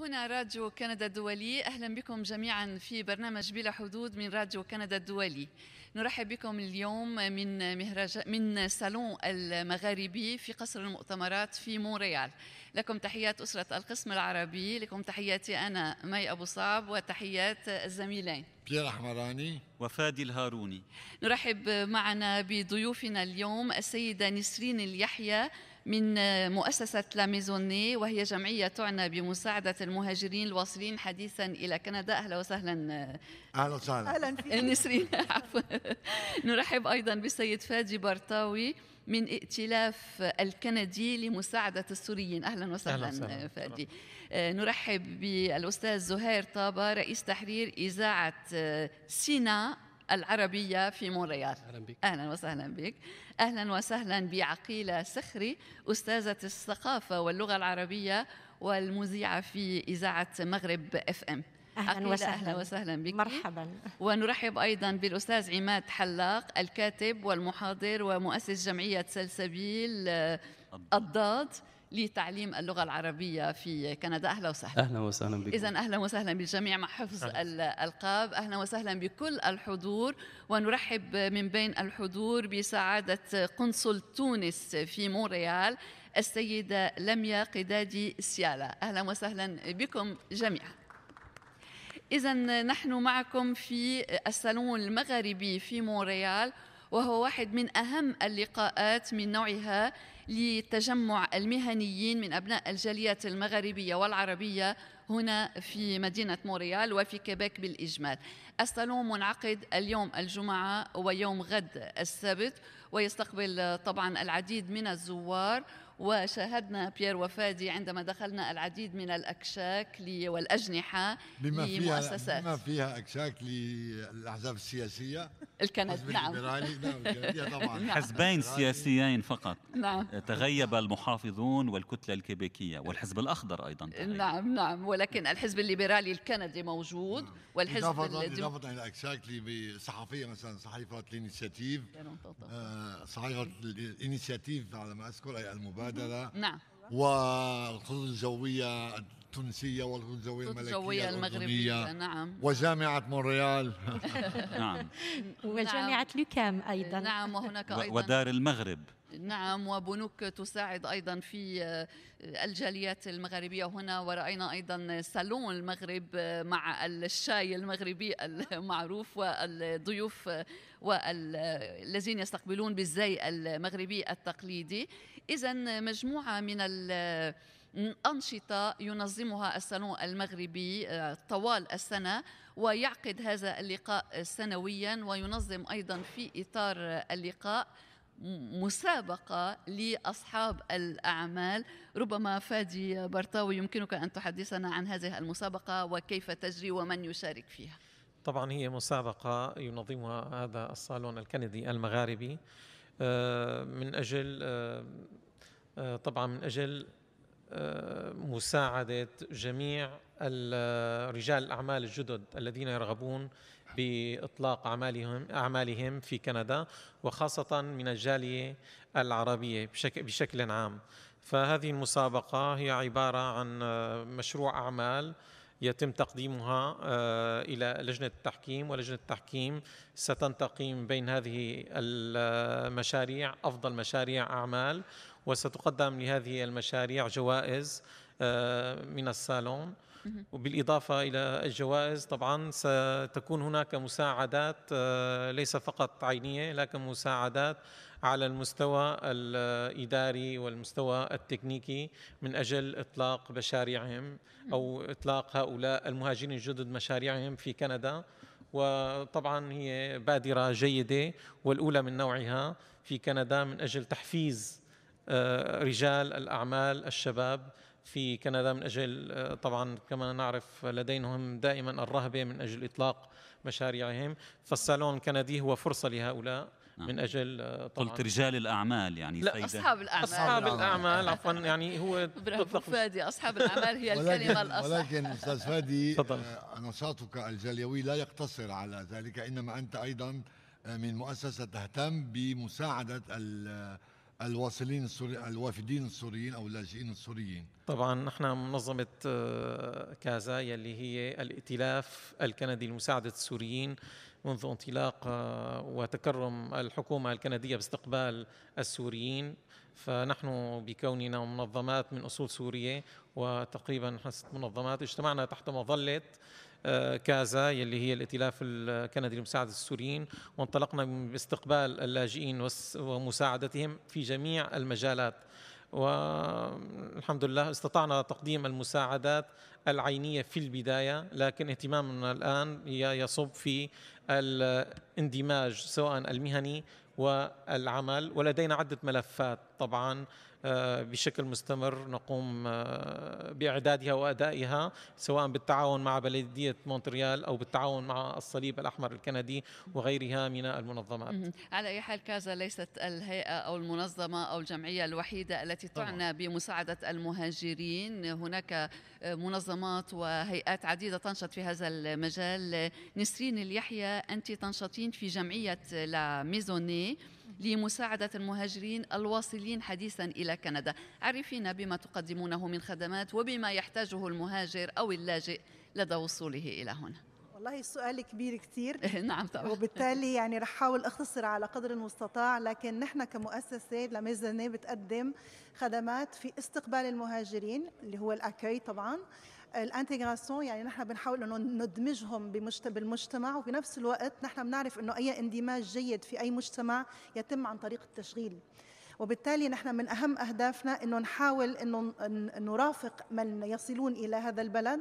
هنا راديو كندا الدولي اهلا بكم جميعا في برنامج بلا حدود من راديو كندا الدولي نرحب بكم اليوم من مهرج من صالون المغاربي في قصر المؤتمرات في مونريال لكم تحيات اسره القسم العربي لكم تحياتي انا مي ابو صعب وتحيات الزميلين بيير حمراني وفادي الهاروني نرحب معنا بضيوفنا اليوم السيده نسرين اليحيى من مؤسسة لا وهي جمعية تعنى بمساعدة المهاجرين الواصلين حديثا إلى كندا أهلا وسهلا أهلا وسهلا أهلا فيك نسرين عفوا نرحب أيضا بالسيد فادي برطاوي من ائتلاف الكندي لمساعدة السوريين أهلا وسهلا أهلا فادي آه، نرحب بالأستاذ زهير طابة رئيس تحرير إذاعة آه، سينا العربية في مونريال أهلا بك أهلا وسهلا بك أهلا وسهلا بعقيلة سخري أستاذة الثقافة واللغة العربية والمذيعة في إذاعة مغرب اف ام اهلا وسهلا اهلا وسهلا بك مرحبا ونرحب ايضا بالاستاذ عماد حلاق الكاتب والمحاضر ومؤسس جمعيه سلسبيل آه، الضاد لتعليم اللغه العربيه في كندا اهلا وسهلا اهلا وسهلا بكم اذا اهلا وسهلا بالجميع مع حفظ الالقاب اهلا وسهلا بكل الحضور ونرحب من بين الحضور بسعاده قنصل تونس في مونريال السيده لميا قدادي سيالا اهلا وسهلا بكم جميعا إذا نحن معكم في الصالون المغربي في مونريال وهو واحد من أهم اللقاءات من نوعها لتجمع المهنيين من أبناء الجاليات المغربية والعربية هنا في مدينة موريال وفي كيبيك بالإجمال الصالون منعقد اليوم الجمعة ويوم غد السبت ويستقبل طبعا العديد من الزوار وشاهدنا بيير وفادي عندما دخلنا العديد من الأكشاك والأجنحة بما لمؤسسات بما فيها أكشاك للأحزاب السياسية الكند نعم, نعم، طبعا نعم. حزبين سياسيين فقط نعم تغيب المحافظون والكتله الكيبيكيه والحزب الاخضر ايضا تغيب. نعم نعم ولكن الحزب الليبرالي الكندي موجود والحزب اضافه الى اكزاكتلي بصحفيه مثلا صحيفه الانيشيتيف آه، صحيفه الانيشيتيف على ما اذكر المبادره نعم والخطوط الجويه التونسية والغزوية الملكية المغربية نعم وجامعة مونريال نعم وجامعة نعم. لوكام أيضا نعم وهناك أيضا ودار المغرب نعم وبنوك تساعد ايضا في آه، الجاليات المغربيه هنا وراينا ايضا صالون المغرب آه، مع الشاي المغربي المعروف والضيوف آه، والذين يستقبلون بالزي المغربي التقليدي اذا مجموعه من أنشطة ينظمها الصالون المغربي آه، طوال السنة ويعقد هذا اللقاء سنويا وينظم أيضا في إطار اللقاء مسابقة لأصحاب الأعمال ربما فادي برطاوي يمكنك أن تحدثنا عن هذه المسابقة وكيف تجري ومن يشارك فيها طبعا هي مسابقة ينظمها هذا الصالون الكندي المغاربي آه، من أجل آه، طبعا من أجل مساعدة جميع رجال الأعمال الجدد الذين يرغبون بإطلاق أعمالهم أعمالهم في كندا وخاصة من الجالية العربية بشكل, بشكل عام فهذه المسابقة هي عبارة عن آه، مشروع أعمال يتم تقديمها آه، إلى لجنة التحكيم ولجنة التحكيم ستنتقيم بين هذه المشاريع آه، أفضل مشاريع أعمال وستقدم لهذه المشاريع جوائز آه، من الصالون وبالإضافة إلى الجوائز طبعا ستكون هناك مساعدات آه، ليس فقط عينية لكن مساعدات على المستوى الإداري والمستوى التكنيكي من أجل إطلاق مشاريعهم أو إطلاق هؤلاء المهاجرين الجدد مشاريعهم في كندا وطبعا هي بادرة جيدة والأولى من نوعها في كندا من أجل تحفيز آه، رجال الاعمال الشباب في كندا من اجل آه، طبعا كما نعرف لديهم دائما الرهبه من اجل اطلاق مشاريعهم فالصالون الكندي هو فرصه لهؤلاء نعم. من اجل آه، طبعا قلت رجال الاعمال يعني لا فايدة. اصحاب الاعمال اصحاب الاعمال عفوا يعني هو بالضبط فادي اصحاب الاعمال هي الكلمه الاصح ولكن استاذ فادي نشاطك الجاليوي لا يقتصر على ذلك انما انت ايضا من مؤسسه تهتم بمساعده الواصلين السوري الوافدين السوريين او اللاجئين السوريين طبعا نحن منظمه آه، كازا يلي هي الائتلاف الكندي لمساعده السوريين منذ انطلاق آه، وتكرم الحكومه الكنديه باستقبال السوريين فنحن بكوننا منظمات من اصول سوريه وتقريبا منظمات اجتمعنا تحت مظله آه، كازا يلي هي الائتلاف الكندي لمساعدة السوريين وانطلقنا باستقبال اللاجئين ومساعدتهم في جميع المجالات والحمد لله استطعنا تقديم المساعدات العينية في البداية لكن اهتمامنا الآن يصب في الاندماج سواء المهني والعمل ولدينا عدة ملفات طبعا آه، بشكل مستمر نقوم آه، باعدادها وادائها سواء بالتعاون مع بلديه مونتريال او بالتعاون مع الصليب الاحمر الكندي وغيرها من المنظمات. على اي حال كازا ليست الهيئه او المنظمه او الجمعيه الوحيده التي تعنى بمساعده المهاجرين، هناك آه، منظمات وهيئات عديده تنشط في هذا المجال. نسرين اليحيى انت تنشطين في جمعيه لا ميزوني لمساعدة المهاجرين الواصلين حديثا إلى كندا عرفينا بما تقدمونه من خدمات وبما يحتاجه المهاجر أو اللاجئ لدى وصوله إلى هنا والله السؤال كبير كثير نعم طبعا وبالتالي يعني رح حاول اختصر على قدر المستطاع لكن نحن كمؤسسه لميزانيه بتقدم خدمات في استقبال المهاجرين اللي هو الاكاي طبعا الانتجراسيون يعني نحن بنحاول انه ندمجهم بالمجتمع وفي نفس الوقت نحن بنعرف انه اي اندماج جيد في اي مجتمع يتم عن طريق التشغيل وبالتالي نحن من اهم اهدافنا انه نحاول انه نرافق من يصلون الى هذا البلد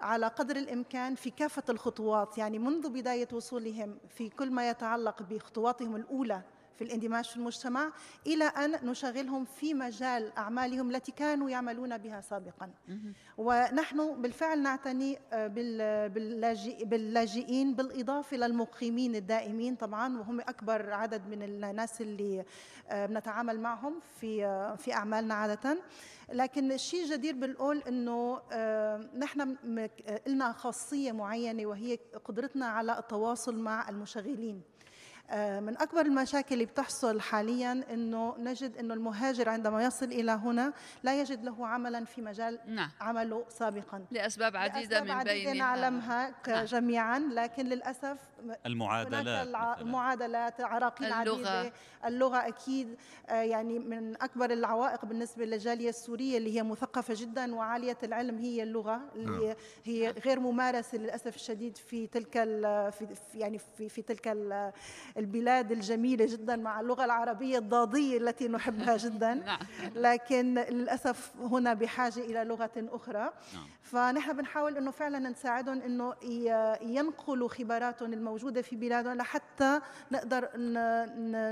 على قدر الامكان في كافه الخطوات يعني منذ بدايه وصولهم في كل ما يتعلق بخطواتهم الاولى في الاندماج في المجتمع إلى أن نشغلهم في مجال أعمالهم التي كانوا يعملون بها سابقا ونحن بالفعل نعتني آه، باللاجئين بالإضافة للمقيمين الدائمين طبعا وهم أكبر عدد من الناس اللي آه، بنتعامل معهم في آه، في أعمالنا عادة لكن الشيء الجدير بالقول أنه نحن لنا خاصية معينة وهي قدرتنا على التواصل مع المشغلين آه، من اكبر المشاكل اللي بتحصل حاليا انه نجد انه المهاجر عندما يصل الى هنا لا يجد له عملا في مجال نعم. عمله سابقا لاسباب عديده لأسباب من عديدة نعم. نعلمها نعم. جميعا لكن للاسف المعادلات الع... المعادلات عراقيل اللغة. عديده اللغه اكيد آه، يعني من اكبر العوائق بالنسبه للجاليه السوريه اللي هي مثقفه جدا وعاليه العلم هي اللغه اللي نعم. هي غير ممارسه للاسف الشديد في تلك ال... في يعني في, في تلك ال... البلاد الجميلة جدا مع اللغة العربية الضادية التي نحبها جدا نعم. لكن للأسف هنا بحاجة إلى لغة أخرى نعم. فنحن بنحاول أنه فعلا نساعدهم أنه ينقلوا خبراتهم الموجودة في بلادهم لحتى نقدر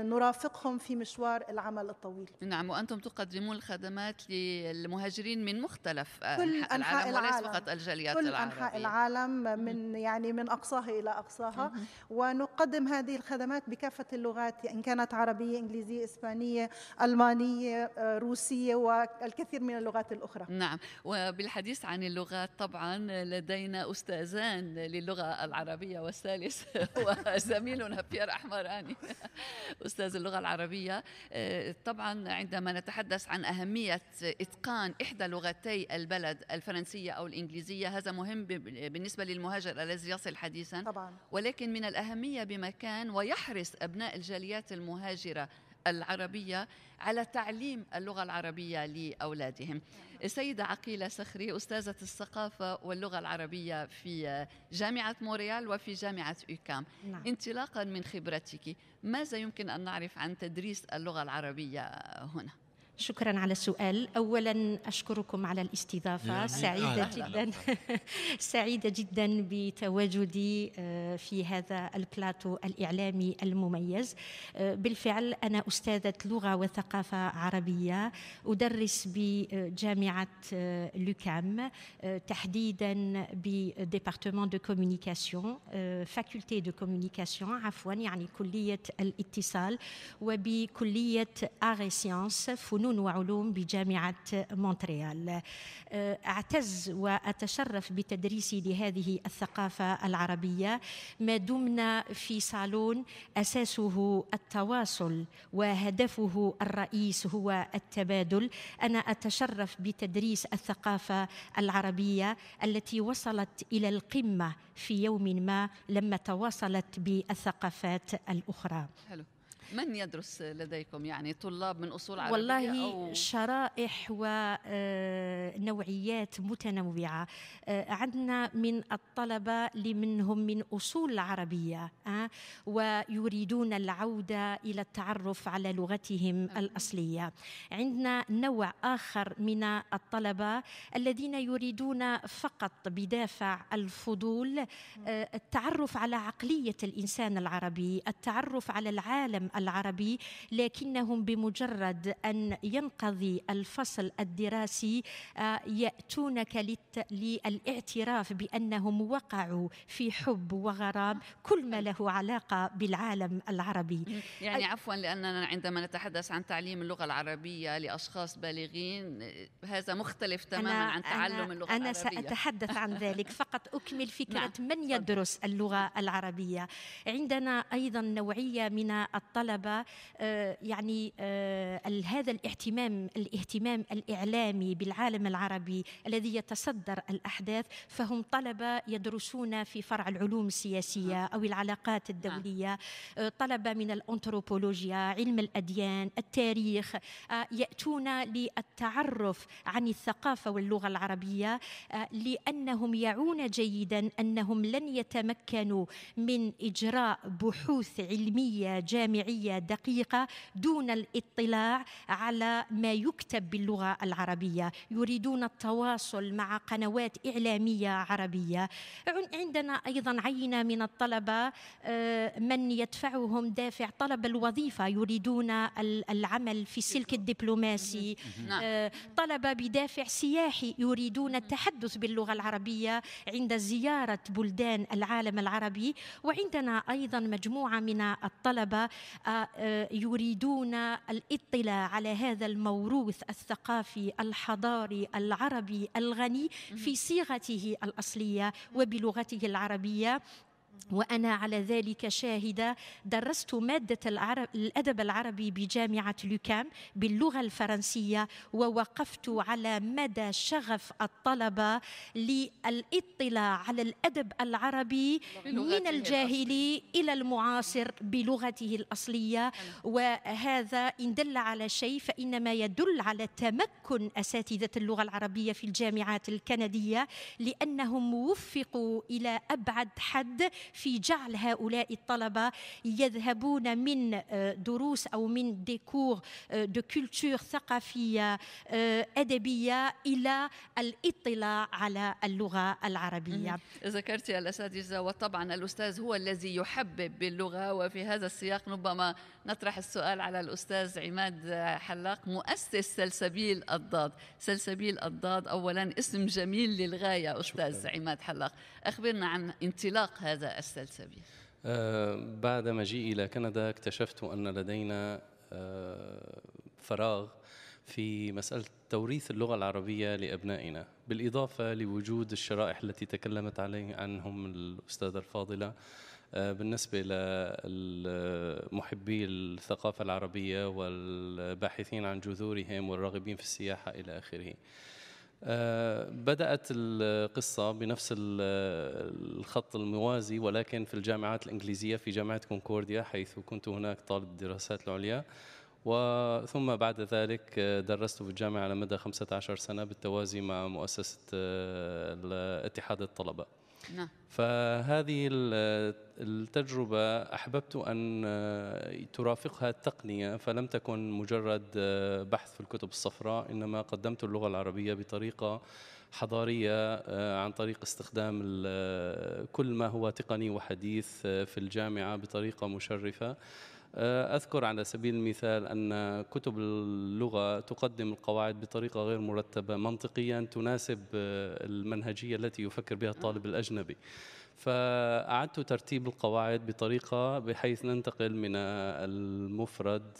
نرافقهم في مشوار العمل الطويل نعم وأنتم تقدمون الخدمات للمهاجرين من مختلف كل أنحاء العالم, العالم وليس فقط الجاليات كل العربية كل أنحاء العالم من يعني من أقصاها إلى أقصاها ونقدم هذه الخدمات الخدمات بكافة اللغات إن كانت عربية إنجليزية إسبانية ألمانية آه، روسية والكثير من اللغات الأخرى نعم وبالحديث عن اللغات طبعا لدينا أستاذان للغة العربية والثالث وزميلنا بيير أحمراني أستاذ اللغة العربية آه، طبعا عندما نتحدث عن أهمية إتقان إحدى لغتي البلد الفرنسية أو الإنجليزية هذا مهم بالنسبة للمهاجر الذي يصل حديثا طبعا ولكن من الأهمية بمكان ويحرص تحرص ابناء الجاليات المهاجره العربية على تعليم اللغة العربية لأولادهم السيدة عقيلة صخري أستاذة الثقافة واللغة العربية في جامعة موريال وفي جامعة إيكام نعم. انطلاقا من خبرتك ماذا يمكن أن نعرف عن تدريس اللغة العربية هنا؟ شكرا على السؤال اولا اشكركم على الاستضافه سعيده جدا سعيده جدا بتواجدي آه، في هذا البلاتو الاعلامي المميز آه، بالفعل انا استاذه لغه وثقافه عربيه ادرس بجامعه آه، لوكام تحديدا بديبارتمون دو كوميونيكاسيون فاكولتي دو كوميونيكاسيون عفوا يعني كليه الاتصال وبكليه اري سيانس فنون فنون وعلوم بجامعة مونتريال أه، أعتز وأتشرف بتدريسي لهذه الثقافة العربية ما دمنا في صالون أساسه التواصل وهدفه الرئيس هو التبادل أنا أتشرف بتدريس الثقافة العربية التي وصلت إلى القمة في يوم ما لما تواصلت بالثقافات الأخرى حلو. من يدرس لديكم يعني طلاب من أصول عربية والله أو شرائح ونوعيات آه، متنوعة آه، عندنا من الطلبة لمنهم من أصول عربية آه، ويريدون العودة إلى التعرف على لغتهم الأصلية عندنا نوع آخر من الطلبة الذين يريدون فقط بدافع الفضول التعرف على عقلية الإنسان العربي التعرف على العالم العربي لكنهم بمجرد أن ينقضي الفصل الدراسي آه، يأتونك للاعتراف بأنهم وقعوا في حب وغرام كل ما له علاقة بالعالم العربي يعني عفوا لأننا عندما نتحدث عن تعليم اللغة العربية لأشخاص بالغين هذا مختلف تماما عن تعلم اللغة أنا العربية أنا سأتحدث عن ذلك فقط أكمل فكرة نعم، من يدرس اللغة العربية عندنا أيضا نوعية من الطلبة الطلبه آه، يعني آه، هذا الاهتمام الاهتمام الاعلامي بالعالم العربي الذي يتصدر الاحداث فهم طلبه يدرسون في فرع العلوم السياسيه او العلاقات الدوليه آه، طلبه من الانثروبولوجيا علم الاديان التاريخ ياتون للتعرف عن الثقافه واللغه العربيه لانهم يعون جيدا انهم لن يتمكنوا من اجراء بحوث علميه جامعيه عربية دقيقة دون الاطلاع على ما يكتب باللغة العربية يريدون التواصل مع قنوات إعلامية عربية عندنا أيضا عينة من الطلبة آه، من يدفعهم دافع طلب الوظيفة يريدون العمل في السلك الدبلوماسي نعم. آه، طلبة بدافع سياحي يريدون التحدث باللغة العربية عند زيارة بلدان العالم العربي وعندنا أيضا مجموعة من الطلبة آه، يريدون الاطلاع على هذا الموروث الثقافي الحضاري العربي الغني في صيغته الاصليه وبلغته العربيه وأنا على ذلك شاهدة درست مادة العرب الأدب العربي بجامعة لوكام باللغة الفرنسية ووقفت على مدى شغف الطلبة للاطلاع على الأدب العربي من الجاهلي إلى المعاصر بلغته الأصلية وهذا إن دل على شيء فإنما يدل على تمكن أساتذة اللغة العربية في الجامعات الكندية لأنهم وفقوا إلى أبعد حد في جعل هؤلاء الطلبه يذهبون من آه، دروس او من ديكور دو كولتور ثقافيه آه، ادبيه الى الاطلاع على اللغه العربيه. ذكرت الاساتذه وطبعا الاستاذ هو الذي يحبب باللغه وفي هذا السياق ربما نطرح السؤال على الاستاذ عماد حلاق مؤسس سلسبيل الضاد، سلسبيل الضاد اولا اسم جميل للغايه استاذ عماد حلاق، أخبرنا عن انطلاق هذا السلسبيل آه، بعد مجيئي إلى كندا اكتشفت أن لدينا آه، فراغ في مسألة توريث اللغة العربية لأبنائنا بالإضافة لوجود الشرائح التي تكلمت عليه عنهم الأستاذة الفاضلة آه، بالنسبة لمحبي الثقافة العربية والباحثين عن جذورهم والراغبين في السياحة إلى آخره آه، بدأت القصة بنفس الخط الموازي ولكن في الجامعات الإنجليزية في جامعة كونكورديا حيث كنت هناك طالب الدراسات العليا وثم بعد ذلك آه، درست في الجامعة على مدى 15 سنة بالتوازي مع مؤسسة آه، اتحاد الطلبة نعم فهذه التجربة أحببت أن آه، ترافقها التقنية فلم تكن مجرد آه، بحث في الكتب الصفراء إنما قدمت اللغة العربية بطريقة حضارية آه، عن طريق استخدام كل ما هو تقني وحديث في الجامعة بطريقة مشرفة آه، أذكر على سبيل المثال أن كتب اللغة تقدم القواعد بطريقة غير مرتبة منطقيا تناسب آه، المنهجية التي يفكر بها الطالب نعم. الأجنبي فأعدت ترتيب القواعد بطريقة بحيث ننتقل من آه، المفرد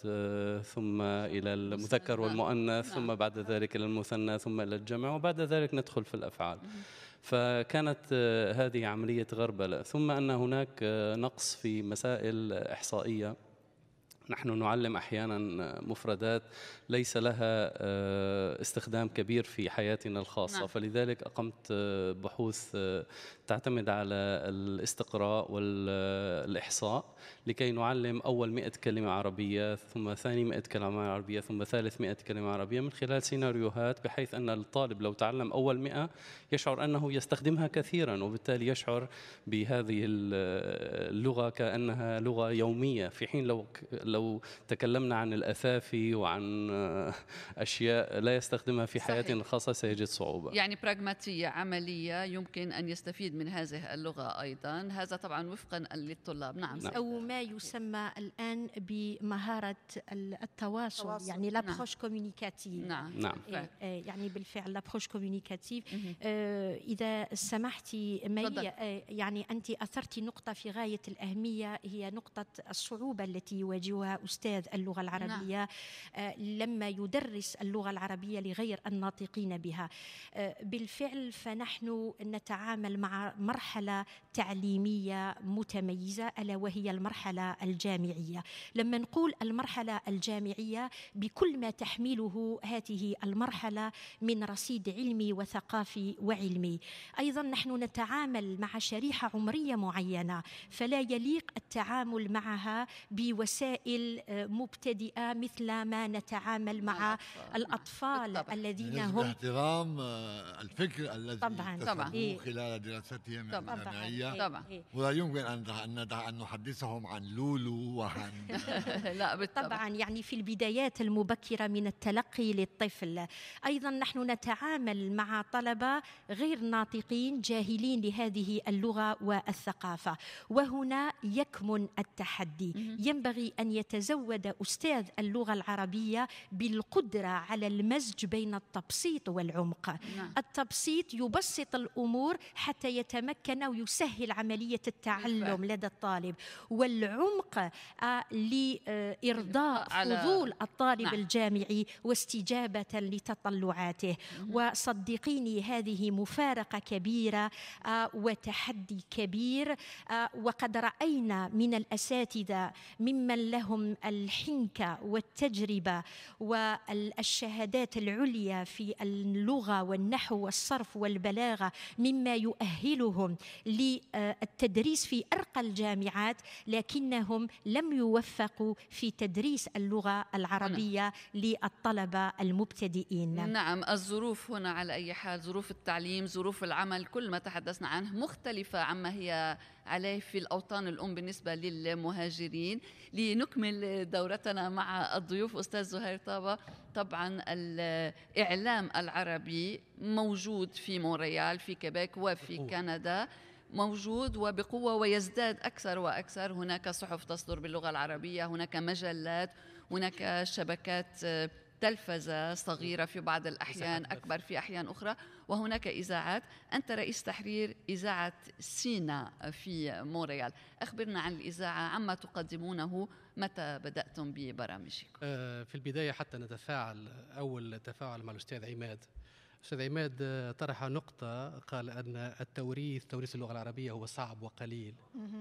ثم إلى المذكر والمؤنث نعم. ثم بعد نعم. ذلك إلى المثنى ثم إلى الجمع وبعد ذلك ندخل في الأفعال فكانت هذه عملية غربلة ثم أن هناك نقص في مسائل إحصائية نحن نعلم احيانا مفردات ليس لها آه، استخدام كبير في حياتنا الخاصه نعم. فلذلك اقمت آه، بحوث آه، تعتمد على الاستقراء والإحصاء لكي نعلم أول 100 كلمة عربية ثم ثاني 100 كلمة عربية ثم ثالث 100 كلمة عربية من خلال سيناريوهات بحيث أن الطالب لو تعلم أول 100 يشعر أنه يستخدمها كثيرا وبالتالي يشعر بهذه اللغة كأنها لغة يومية في حين لو لو تكلمنا عن الأثافي وعن أشياء لا يستخدمها في حياتنا الخاصة سيجد صعوبة يعني براغماتية عملية يمكن أن يستفيد من هذه اللغة أيضا هذا طبعا وفقا للطلاب نعم, نعم. أو ما يسمى الآن بمهارة التواصل, التواصل. يعني لابروش نعم. كوميونيكاتيف نعم, نعم. إيه، إيه، يعني بالفعل لابروش آه، كوميونيكاتيف إذا سمحتي مي آه، يعني أنت اثرتي نقطة في غاية الأهمية هي نقطة الصعوبة التي يواجهها أستاذ اللغة العربية نعم. آه، لما يدرس اللغة العربية لغير الناطقين بها بالفعل فنحن نتعامل مع مرحله تعليميه متميزه الا وهي المرحله الجامعيه لما نقول المرحله الجامعيه بكل ما تحمله هذه المرحله من رصيد علمي وثقافي وعلمي ايضا نحن نتعامل مع شريحه عمريه معينه فلا يليق التعامل معها بوسائل آه، مبتدئه مثل ما نتعامل مع الاطفال الذين هم احترام آه، الفكر الذي طبعا طبعا خلال دراسه التيم طبعا المدنية إيه، طبعا إيه. ولا يمكن أن أن نحدثهم عن لولو وعن لا بالطبع. طبعا يعني في البدايات المبكرة من التلقي للطفل أيضا نحن نتعامل مع طلبة غير ناطقين جاهلين لهذه اللغة والثقافة وهنا يكمن التحدي ينبغي أن يتزود أستاذ اللغة العربية بالقدرة على المزج بين التبسيط والعمق نعم. التبسيط يبسط الأمور حتى يتمكن ويسهل عملية التعلم لدى الطالب والعمق آه، لإرضاء فضول الطالب نعم. الجامعي واستجابة لتطلعاته وصدقيني هذه مفارقة كبيرة آه، وتحدي كبير آه، وقد رأينا من الأساتذة ممن لهم الحنكة والتجربة والشهادات العليا في اللغة والنحو والصرف والبلاغة مما يؤهل يؤهلهم للتدريس في ارقى الجامعات لكنهم لم يوفقوا في تدريس اللغه العربيه نعم. للطلبه المبتدئين نعم الظروف هنا على اي حال ظروف التعليم ظروف العمل كل ما تحدثنا عنه مختلفه عما هي عليه في الاوطان الام بالنسبه للمهاجرين لنكمل دورتنا مع الضيوف استاذ زهير طابه طبعا الإعلام العربي موجود في مونريال في كيبيك وفي بقوة. كندا موجود وبقوة ويزداد أكثر وأكثر هناك صحف تصدر باللغة العربية هناك مجلات هناك شبكات تلفزة صغيرة في بعض الأحيان أكبر في أحيان أخرى وهناك إذاعات أنت رئيس تحرير إذاعة سينا في مونريال أخبرنا عن الإذاعة عما تقدمونه متى بدأتم ببرامجكم آه، في البداية حتى نتفاعل أول تفاعل مع الأستاذ عماد أستاذ عماد آه، طرح نقطة قال أن التوريث توريث اللغة العربية هو صعب وقليل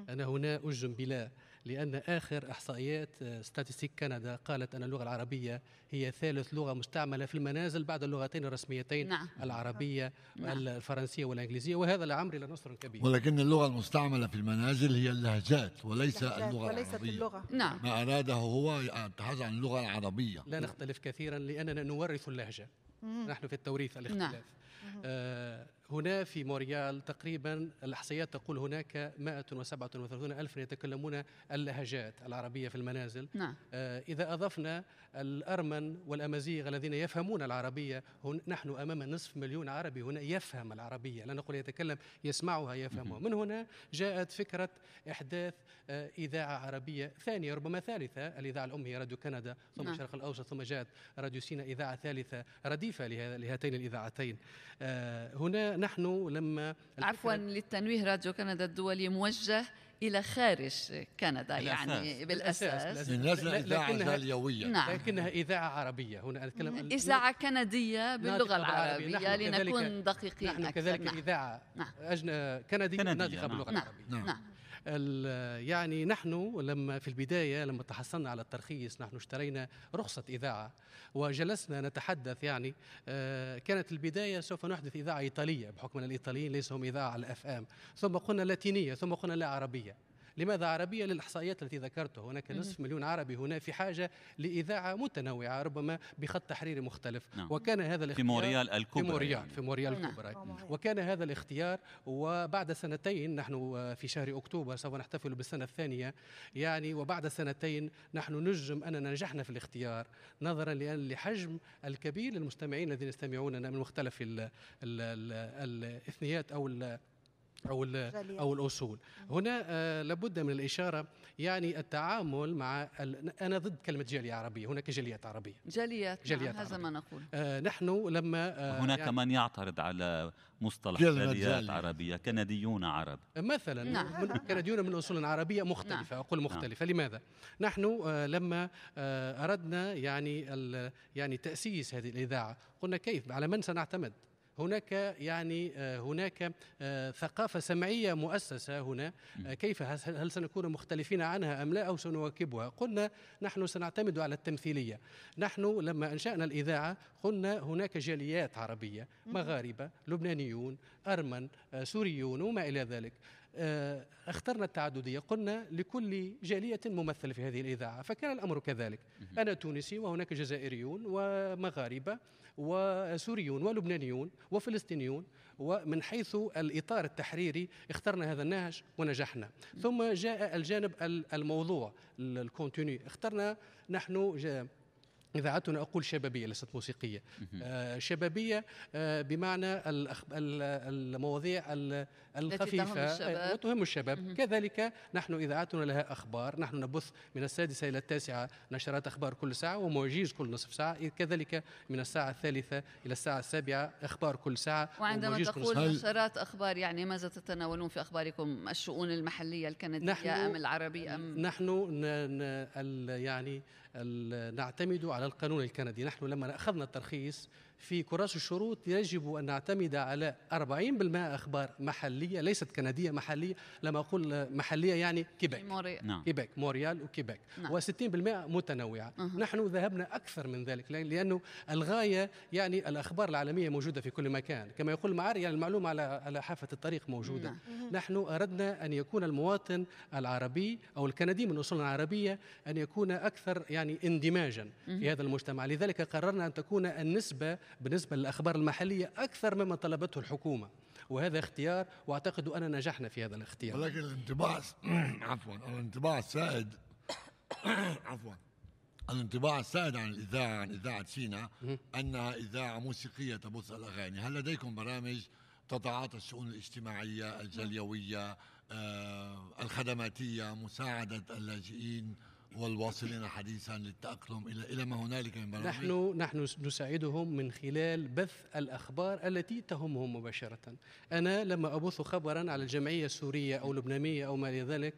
أنا هنا أجزم بلا لأن آخر إحصائيات ستاتستيك آه، كندا قالت أن اللغة العربية هي ثالث لغة مستعملة في المنازل بعد اللغتين الرسميتين نعم. العربية نعم. الفرنسية والإنجليزية وهذا لعمري لنصر كبير ولكن اللغة المستعملة في المنازل هي اللهجات وليس اللهجات اللغة وليست العربية اللغة. نعم. ما أراده هو يتحدث عن اللغة العربية لا نختلف كثيرا لأننا نورث اللهجة نحن في التوريث الاختلاف نعم. آه هنا في موريال تقريبا الإحصائيات تقول هناك 137 الف يتكلمون اللهجات العربية في المنازل نعم. آه، إذا أضفنا الأرمن والأمازيغ الذين يفهمون العربية هن نحن أمام نصف مليون عربي هنا يفهم العربية لا نقول يتكلم يسمعها يفهمها من هنا جاءت فكرة إحداث آه، إذاعة عربية ثانية ربما ثالثة الإذاعة الأم هي راديو كندا ثم نعم. الشرق الأوسط ثم جاءت راديو سينا إذاعة ثالثة رديفة لهاتين الإذاعتين آه، هنا نحن لما عفوا للتنويه راديو كندا الدولي موجه الى خارج كندا يعني بالاساس لازم اذاعه اليوميه نعم. لكنها اذاعه عربيه هنا اتكلم اذاعه كنديه باللغه العربيه لنكون دقيقين نحن كذلك نعم. اذاعه نعم. كنديه ناطقه نعم. باللغه نعم. العربيه نعم. نعم. يعني نحن لما في البداية لما تحصلنا على الترخيص نحن اشترينا رخصة إذاعة وجلسنا نتحدث يعني آه، كانت البداية سوف نحدث إذاعة إيطالية بحكم أن الإيطاليين ليس هم إذاعة على الأف ثم قلنا لاتينية ثم قلنا لا عربية لماذا عربية للإحصائيات التي ذكرتها هناك نصف مليون عربي هنا في حاجة لإذاعة متنوعة ربما بخط تحريري مختلف نعم. وكان هذا الاختيار في موريال الكبرى في موريال يعني. في موريال الكبرى نعم. وكان هذا الاختيار وبعد سنتين نحن في شهر أكتوبر سوف نحتفل بالسنة الثانية يعني وبعد سنتين نحن نجم أننا نجحنا في الاختيار نظرا لأن لحجم الكبير للمستمعين الذين يستمعوننا من مختلف الاثنيات أو أو أو الأصول هنا آه، لابد من الإشارة يعني التعامل مع أنا ضد كلمة جالية عربية هناك جاليات عربية جاليات, نعم، جاليات هذا ما نقول آه، نحن لما آه، هناك يعني من يعترض على مصطلح جاليات عربية كنديون عرب مثلا نعم. من كنديون من أصول عربية نعم. مختلفة نعم. أقول مختلفة نعم. لماذا؟ نحن لما أردنا يعني يعني تأسيس هذه الإذاعة قلنا كيف على من سنعتمد هناك يعني آه، هناك آه، ثقافة سمعية مؤسسة هنا آه، كيف هل سنكون مختلفين عنها أم لا أو سنواكبها قلنا نحن سنعتمد على التمثيلية نحن لما أنشأنا الإذاعة قلنا هناك جاليات عربية مغاربة لبنانيون أرمن سوريون وما إلى ذلك آه، اخترنا التعدديه قلنا لكل جاليه ممثله في هذه الاذاعه فكان الامر كذلك انا تونسي وهناك جزائريون ومغاربه وسوريون ولبنانيون وفلسطينيون ومن حيث الاطار التحريري اخترنا هذا النهج ونجحنا ثم جاء الجانب الموضوع الكونتينيو اخترنا نحن اذاعتنا اقول شبابيه ليست موسيقيه آه شبابيه آه بمعنى المواضيع الخفيفه آه، وتهم الشباب كذلك نحن اذاعتنا لها اخبار نحن نبث من السادسه الى التاسعه نشرات اخبار كل ساعه ومواجيز كل نصف ساعه كذلك من الساعه الثالثه الى الساعه السابعه اخبار كل ساعه وعندما تقول نشرات اخبار يعني ماذا تتناولون في اخباركم الشؤون المحليه الكنديه نحن ام العربيه ام نحن ن... ن... ال... يعني نعتمد على القانون الكندي نحن لما أخذنا الترخيص في كراس الشروط يجب أن نعتمد على 40% أخبار محلية ليست كندية محلية لما أقول محلية يعني كيبيك نعم. كيبيك موريال وكيبيك نعم. و60% متنوعة نحن ذهبنا أكثر من ذلك لأنه الغاية يعني الأخبار العالمية موجودة في كل مكان كما يقول معاري يعني المعلومة على على حافة الطريق موجودة نعم. نحن أردنا أن يكون المواطن العربي أو الكندي من أصول عربية أن يكون أكثر يعني اندماجا في هذا المجتمع لذلك قررنا أن تكون النسبة بالنسبة للأخبار المحلية أكثر مما طلبته الحكومة وهذا اختيار واعتقد اننا نجحنا في هذا الاختيار ولكن الانطباع عفوا الانطباع السائد عفوا الانطباع السائد عن الاذاعه عن اذاعه سينا انها اذاعه موسيقيه تبث الاغاني هل لديكم برامج تتعاطى الشؤون الاجتماعيه الجليويه آه الخدماتيه مساعده اللاجئين والواصلين حديثا للتأقلم إلى إلى ما هنالك من برامج نحن نحن نساعدهم من خلال بث الأخبار التي تهمهم مباشرة أنا لما أبث خبرا على الجمعية السورية أو اللبنانية أو ما إلى ذلك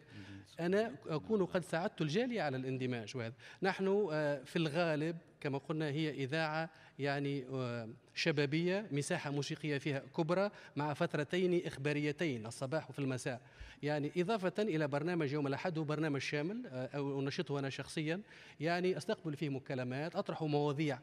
أنا أكون قد ساعدت الجالية على الاندماج وهذا نحن آه، في الغالب كما قلنا هي إذاعة يعني آه، شبابية مساحة موسيقية فيها كبرى مع فترتين إخباريتين الصباح وفي المساء يعني إضافة إلى برنامج يوم الأحد هو برنامج شامل آه، أو أنشطه أنا شخصيا يعني أستقبل فيه مكالمات أطرح مواضيع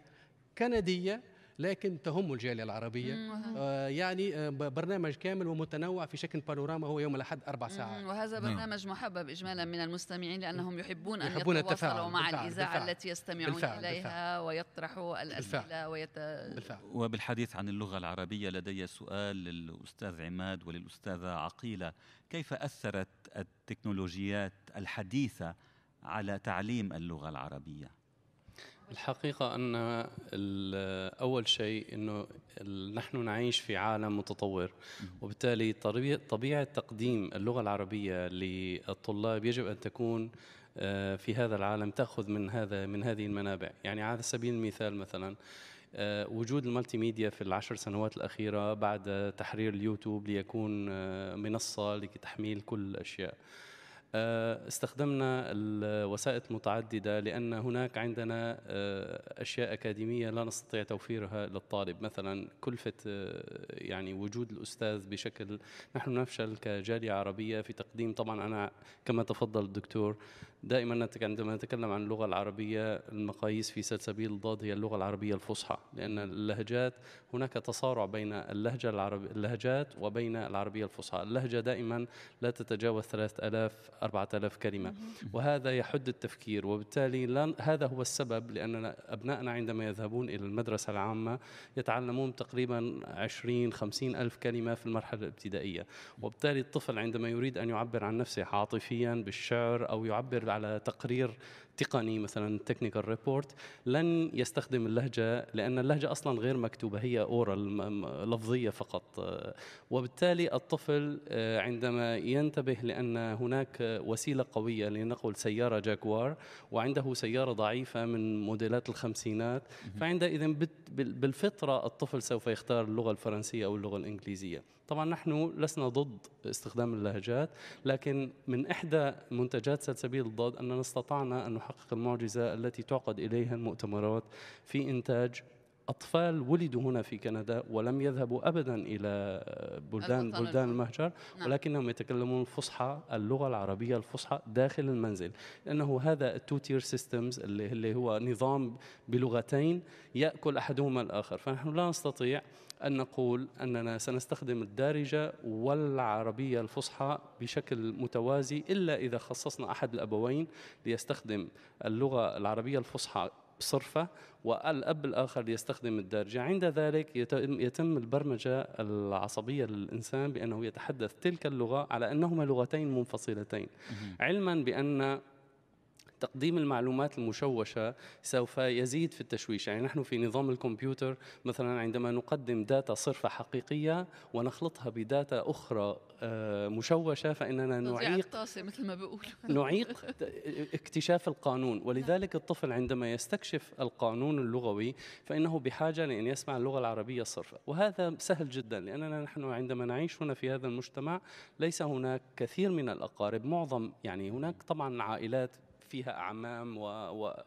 كندية لكن تهم الجالية العربية آه يعني آه برنامج كامل ومتنوع في شكل بانوراما هو يوم الأحد أربع ساعات وهذا نعم. برنامج محبب إجمالا من المستمعين لأنهم يحبون أن يحبون يتواصلوا مع بالفعل الإذاعة بالفعل التي يستمعون بالفعل إليها بالفعل ويطرحوا الأسئلة بالفعل ويت... بالفعل وبالحديث عن اللغة العربية لدي سؤال للأستاذ عماد وللأستاذة عقيلة كيف أثرت التكنولوجيات الحديثة على تعليم اللغة العربية؟ الحقيقة أن أول شيء أنه نحن نعيش في عالم متطور وبالتالي طبيعة تقديم اللغة العربية للطلاب يجب أن تكون آه، في هذا العالم تأخذ من هذا من هذه المنابع يعني على سبيل المثال مثلا آه، وجود المالتي ميديا في العشر سنوات الأخيرة بعد تحرير اليوتيوب ليكون آه، منصة لتحميل كل الأشياء آه، استخدمنا الوسائط متعددة لأن هناك عندنا آه، أشياء أكاديمية لا نستطيع توفيرها للطالب مثلا كلفة آه، يعني وجود الأستاذ بشكل نحن نفشل كجالية عربية في تقديم طبعا أنا كما تفضل الدكتور دائما عندما نتكلم عن اللغة العربية المقاييس في سلسبيل الضاد هي اللغة العربية الفصحى لأن اللهجات هناك تصارع بين اللهجة العربية اللهجات وبين العربية الفصحى اللهجة دائما لا تتجاوز 3000 4000 كلمة وهذا يحد التفكير وبالتالي لن هذا هو السبب لأن أبنائنا عندما يذهبون إلى المدرسة العامة يتعلمون تقريبا 20 50 ألف كلمة في المرحلة الابتدائية وبالتالي الطفل عندما يريد أن يعبر عن نفسه عاطفيا بالشعر أو يعبر على تقرير تقني مثلا تكنيكال ريبورت لن يستخدم اللهجه لان اللهجه اصلا غير مكتوبه هي اورال لفظيه فقط وبالتالي الطفل آه، عندما ينتبه لان هناك وسيله قويه لنقل سياره جاكوار وعنده سياره ضعيفه من موديلات الخمسينات فعندئذ بالفطره الطفل سوف يختار اللغه الفرنسيه او اللغه الانجليزيه طبعا نحن لسنا ضد استخدام اللهجات لكن من إحدى منتجات سلسبيل الضاد أننا استطعنا أن نحقق المعجزة التي تعقد إليها المؤتمرات في إنتاج أطفال ولدوا هنا في كندا ولم يذهبوا أبدا إلى بلدان بلدان المهجر نعم. ولكنهم يتكلمون الفصحى اللغة العربية الفصحى داخل المنزل لأنه هذا التو تير سيستمز اللي هو نظام بلغتين يأكل أحدهما الآخر فنحن لا نستطيع أن نقول أننا سنستخدم الدارجة والعربية الفصحى بشكل متوازي إلا إذا خصصنا أحد الأبوين ليستخدم اللغة العربية الفصحى بصرفة والأب الآخر ليستخدم الدارجة عند ذلك يتم البرمجة العصبية للإنسان بأنه يتحدث تلك اللغة على أنهما لغتين منفصلتين علما بأن تقديم المعلومات المشوشة سوف يزيد في التشويش يعني نحن في نظام الكمبيوتر مثلا عندما نقدم داتا صرفة حقيقية ونخلطها بداتا أخرى آه، مشوشة فإننا نعيق مثل ما بقول نعيق اكتشاف القانون ولذلك الطفل عندما يستكشف القانون اللغوي فإنه بحاجة لأن يسمع اللغة العربية الصرفة وهذا سهل جدا لأننا نحن عندما نعيش هنا في هذا المجتمع ليس هناك كثير من الأقارب معظم يعني هناك طبعا عائلات فيها أعمام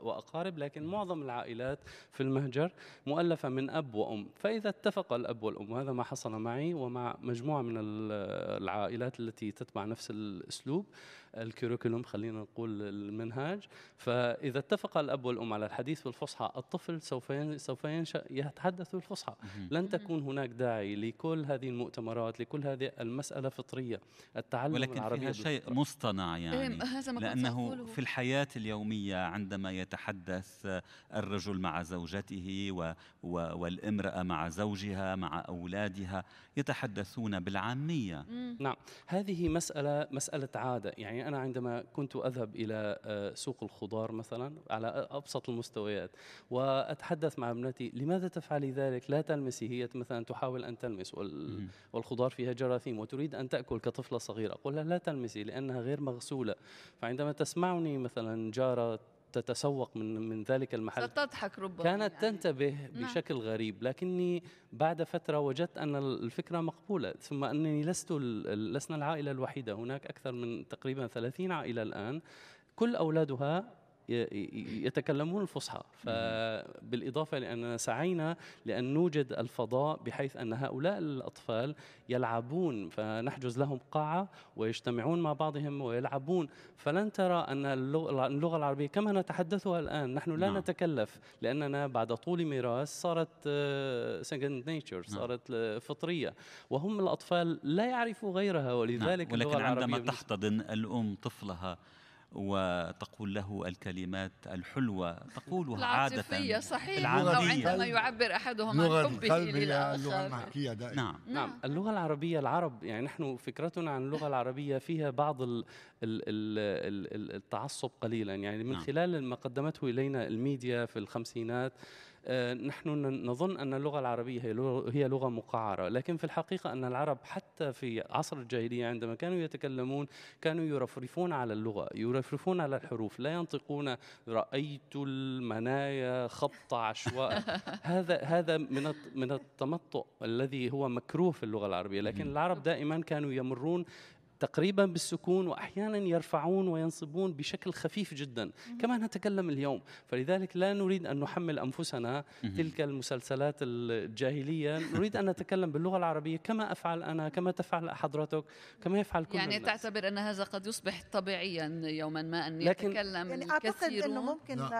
وأقارب لكن معظم العائلات في المهجر مؤلفة من أب وأم فإذا اتفق الأب والأم وهذا ما حصل معي ومع مجموعة من العائلات التي تتبع نفس الأسلوب الكيروكولوم خلينا نقول المنهاج فاذا اتفق الاب والام على الحديث بالفصحى الطفل سوف سوف ينشا يتحدث بالفصحى لن تكون هناك داعي لكل هذه المؤتمرات لكل هذه المساله فطريه التعلم ولكن العربي فيها شيء بالفطرة. مصطنع إيه، يعني لانه في الحياه اليوميه عندما يتحدث الرجل مع زوجته و والامرأة مع زوجها مع أولادها يتحدثون بالعامية نعم هذه مسألة مسألة عادة يعني أنا عندما كنت أذهب إلى آه، سوق الخضار مثلا على أبسط المستويات وأتحدث مع ابنتي لماذا تفعلي ذلك لا تلمسي هي مثلا تحاول أن تلمس والخضار فيها جراثيم وتريد أن تأكل كطفلة صغيرة أقول لها لا تلمسي لأنها غير مغسولة فعندما تسمعني مثلا جارة تتسوق من من ذلك المحل ستضحك ربما كانت يعني. تنتبه نعم. بشكل غريب لكني بعد فترة وجدت أن الفكرة مقبولة ثم أنني لست لسنا العائلة الوحيدة هناك أكثر من تقريبا 30 عائلة الآن كل أولادها يتكلمون الفصحى فبالإضافة لأننا سعينا لأن نوجد الفضاء بحيث أن هؤلاء الأطفال يلعبون فنحجز لهم قاعة ويجتمعون مع بعضهم ويلعبون فلن ترى أن اللغة العربية كما نتحدثها الآن نحن لا نعم. نتكلف لأننا بعد طول ميراث صارت سكند آه، نيتشر نعم. صارت آه، فطرية وهم الأطفال لا يعرفوا غيرها ولذلك نعم. ولكن اللغة العربية عندما تحتضن الأم طفلها وتقول له الكلمات الحلوة تقولها عادة العاطفية صحيح العاطفية عندما يعبر أحدهم عن حبه للآخر نعم. نعم. نعم. اللغة العربية العرب يعني نحن فكرتنا عن اللغة العربية فيها بعض الـ الـ التعصب قليلا يعني من نعم. خلال ما قدمته إلينا الميديا في الخمسينات آه، نحن نظن أن اللغة العربية هي لغة مقعرة لكن في الحقيقة أن العرب حتى في عصر الجاهلية عندما كانوا يتكلمون كانوا يرفرفون على اللغة يرفرفون على الحروف لا ينطقون رأيت المنايا خبط عشواء هذا هذا من من التمطؤ الذي هو مكروه في اللغة العربية لكن العرب دائما كانوا يمرون تقريبا بالسكون واحيانا يرفعون وينصبون بشكل خفيف جدا كما نتكلم اليوم فلذلك لا نريد ان نحمل انفسنا تلك المسلسلات الجاهليه نريد ان نتكلم باللغه العربيه كما افعل انا كما تفعل حضرتك كما يفعل كل يعني الناس. تعتبر ان هذا قد يصبح طبيعيا يوما ما ان لكن يتكلم يعني اعتقد انه ممكن نعم.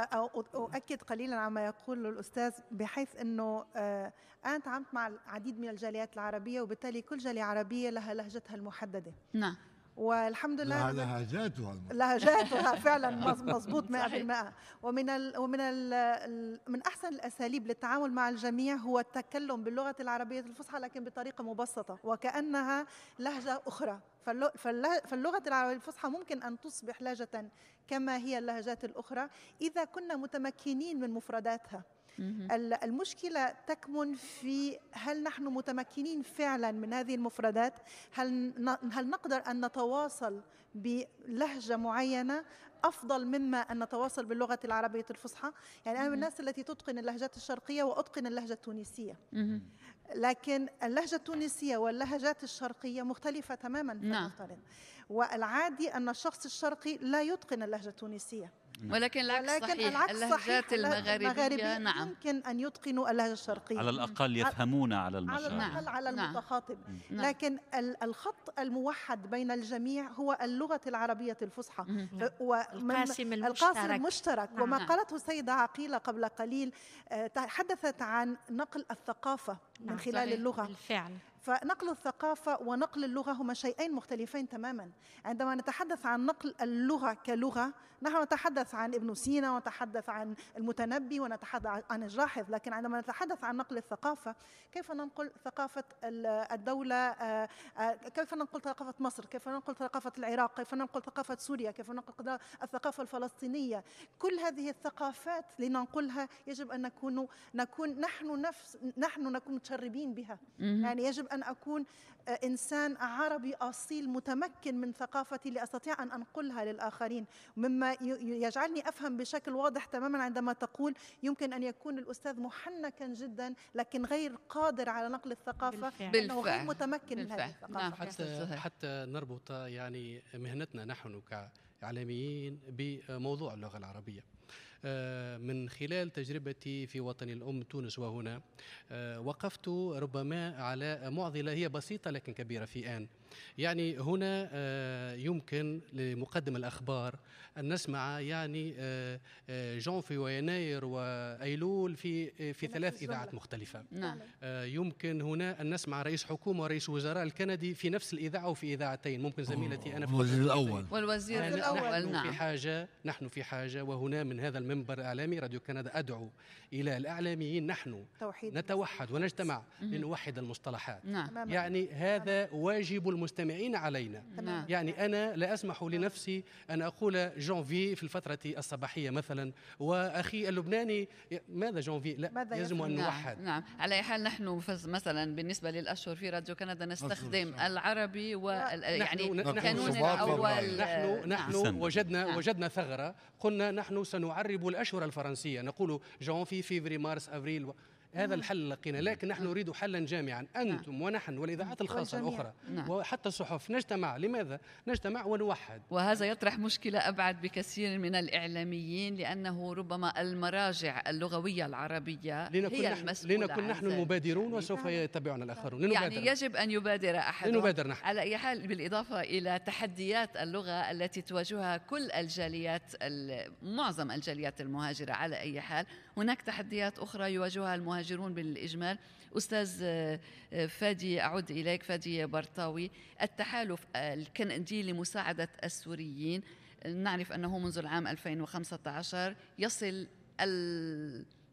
اؤكد قليلا عما يقوله الاستاذ بحيث انه آه، أنا تعاملت مع العديد من الجاليات العربية وبالتالي كل جالية عربية لها لهجتها المحددة نعم والحمد لله لهجاتها لهجاتها فعلا مضبوط 100% ومن ال ومن ال من احسن الاساليب للتعامل مع الجميع هو التكلم باللغه العربيه الفصحى لكن بطريقه مبسطه وكانها لهجه اخرى فاللغه العربيه الفصحى ممكن ان تصبح لهجه كما هي اللهجات الاخرى اذا كنا متمكنين من مفرداتها المشكلة تكمن في هل نحن متمكنين فعلا من هذه المفردات هل, هل نقدر أن نتواصل بلهجة معينة افضل مما ان نتواصل باللغه العربيه الفصحى يعني انا من الناس التي تتقن اللهجات الشرقيه واتقن اللهجه التونسيه لكن اللهجه التونسيه واللهجات الشرقيه مختلفه تماما في نعم. والعادي أن الشخص الشرقي لا يتقن اللهجة التونسية ولكن العكس ولكن صحيح العكس اللهجات صحيح المغاربية, المغاربية نعم يمكن أن يتقنوا اللهجة الشرقية على الأقل يفهمون على المشاعر على الأقل نعم. على نعم. المتخاطب نعم. لكن الخط الموحد بين الجميع هو اللغة العربية الفصحى القاسم المشترك القاسم المشترك نعم. وما قالته السيدة عقيلة قبل قليل آه، تحدثت عن نقل الثقافة من نعم، خلال اللغة بالفعل فنقل الثقافة ونقل اللغة هما شيئين مختلفين تماما عندما نتحدث عن نقل اللغة كلغة نحن نتحدث عن ابن سينا ونتحدث عن المتنبي ونتحدث عن الجاحظ لكن عندما نتحدث عن نقل الثقافة كيف ننقل ثقافة الدولة آه، آه، كيف ننقل ثقافة مصر كيف ننقل ثقافة العراق كيف ننقل ثقافة سوريا كيف ننقل الثقافة الفلسطينية كل هذه الثقافات لننقلها يجب أن نكون نكون نحن نفس نحن نكون متشربين بها يعني يجب ان اكون آه، انسان عربي اصيل متمكن من ثقافتي لاستطيع ان انقلها للاخرين مما يجعلني افهم بشكل واضح تماما عندما تقول يمكن ان يكون الاستاذ محنكا جدا لكن غير قادر على نقل الثقافه بالفعل. انه غير متمكن بالفعل. من هذه الثقافه نعم، حتى حتى نربط يعني مهنتنا نحن كاعلاميين بموضوع اللغه العربيه آه، من خلال تجربتي في وطني الأم تونس وهنا آه، وقفت ربما على معضلة هي بسيطة لكن كبيرة في آن يعني هنا آه، يمكن لمقدم الأخبار أن نسمع يعني آه، آه، جون في ويناير وأيلول في في ثلاث إذاعات مختلفة نعم. نعم. يمكن هنا أن نسمع رئيس حكومة ورئيس وزراء الكندي في نفس الإذاعة وفي إذاعتين ممكن زميلتي أنا في الوزير الأول والوزير الأول نعم في حاجة نحن في حاجة وهنا من هذا المنبر الإعلامي راديو كندا أدعو إلى الإعلاميين نحن توحيد نتوحد ونجتمع لنوحد المصطلحات نعم. يعني هذا واجب المستمعين علينا تمام. يعني أنا لا أسمح لنفسي أن أقول جانفي في الفترة الصباحية مثلا وأخي اللبناني ماذا جانفي لا ماذا يجب أن نعم، نوحد نعم. نعم على حال نحن مثلا بالنسبة للأشهر في راديو كندا نستخدم العربي ويعني يعني القانون الأول نحن نعم. نحن نعم. وجدنا وجدنا ثغرة قلنا نحن سنعرب الأشهر الفرنسية نقول جانفي فيفري مارس أفريل هذا نعم. الحل لقينا لكن نحن نعم. نريد حلا جامعا نعم. أنتم ونحن والإذاعات الخاصة الأخرى وحتى الصحف نجتمع لماذا؟ نجتمع ونوحد وهذا يطرح مشكلة أبعد بكثير من الإعلاميين لأنه ربما المراجع اللغوية العربية لنكن هي نحن المسؤولة لنكن نحن المبادرون وسوف يتبعنا الآخرون يعني لنبادر. يعني يجب أن يبادر أحد لنبادر نحن على أي حال بالإضافة إلى تحديات اللغة التي تواجهها كل الجاليات معظم الجاليات المهاجرة على أي حال هناك تحديات أخرى يواجهها المهاجرون بالإجمال أستاذ آه، آه، فادي أعود إليك فادي برطاوي التحالف الكندي لمساعدة السوريين نعرف أنه منذ العام 2015 يصل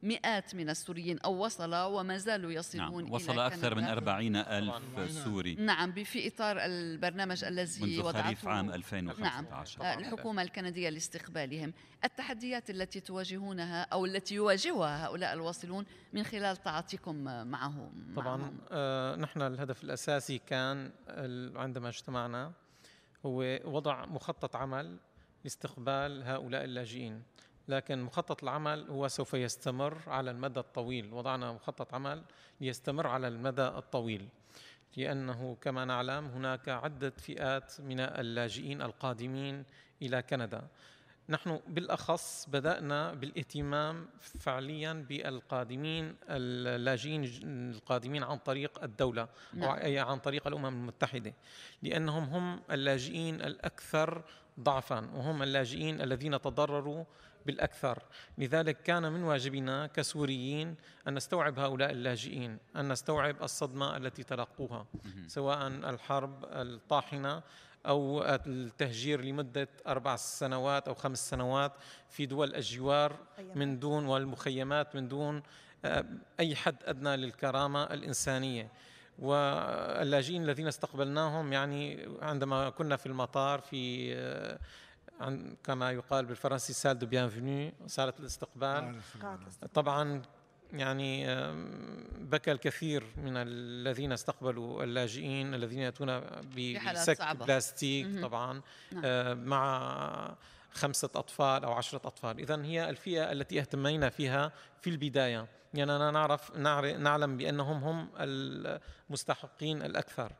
مئات من السوريين أو وصل وما زالوا يصلون نعم. وصل إلى أكثر من أربعين ألف سوري نعم في إطار البرنامج الذي منذ وضعته خريف عام 2015 نعم. آه، الحكومة الكندية لاستقبالهم التحديات التي تواجهونها أو التي يواجهها هؤلاء الواصلون من خلال تعاطيكم معهم طبعا معهم. آه نحن الهدف الأساسي كان عندما اجتمعنا هو وضع مخطط عمل لاستقبال هؤلاء اللاجئين لكن مخطط العمل هو سوف يستمر على المدى الطويل وضعنا مخطط عمل ليستمر على المدى الطويل لأنه كما نعلم هناك عدة فئات من اللاجئين القادمين إلى كندا نحن بالأخص بدأنا بالاهتمام فعليا بالقادمين اللاجئين القادمين عن طريق الدولة نعم. أي عن طريق الأمم المتحدة لأنهم هم اللاجئين الأكثر ضعفا وهم اللاجئين الذين تضرروا بالأكثر لذلك كان من واجبنا كسوريين أن نستوعب هؤلاء اللاجئين أن نستوعب الصدمة التي تلقوها سواء الحرب الطاحنة أو التهجير لمدة أربع سنوات أو خمس سنوات في دول الجوار من دون والمخيمات من دون آه، أي حد أدنى للكرامة الإنسانية واللاجئين الذين استقبلناهم يعني عندما كنا في المطار في آه، عن كما يقال بالفرنسي سال دو بيانفوني صالة الاستقبال آه، طبعا يعني بكى الكثير من الذين استقبلوا اللاجئين الذين ياتون بسك بلاستيك طبعا نعم. آه، مع خمسة أطفال أو عشرة أطفال إذا هي الفئة التي اهتمينا فيها في البداية لأننا يعني أنا نعرف نعلم بأنهم هم المستحقين الأكثر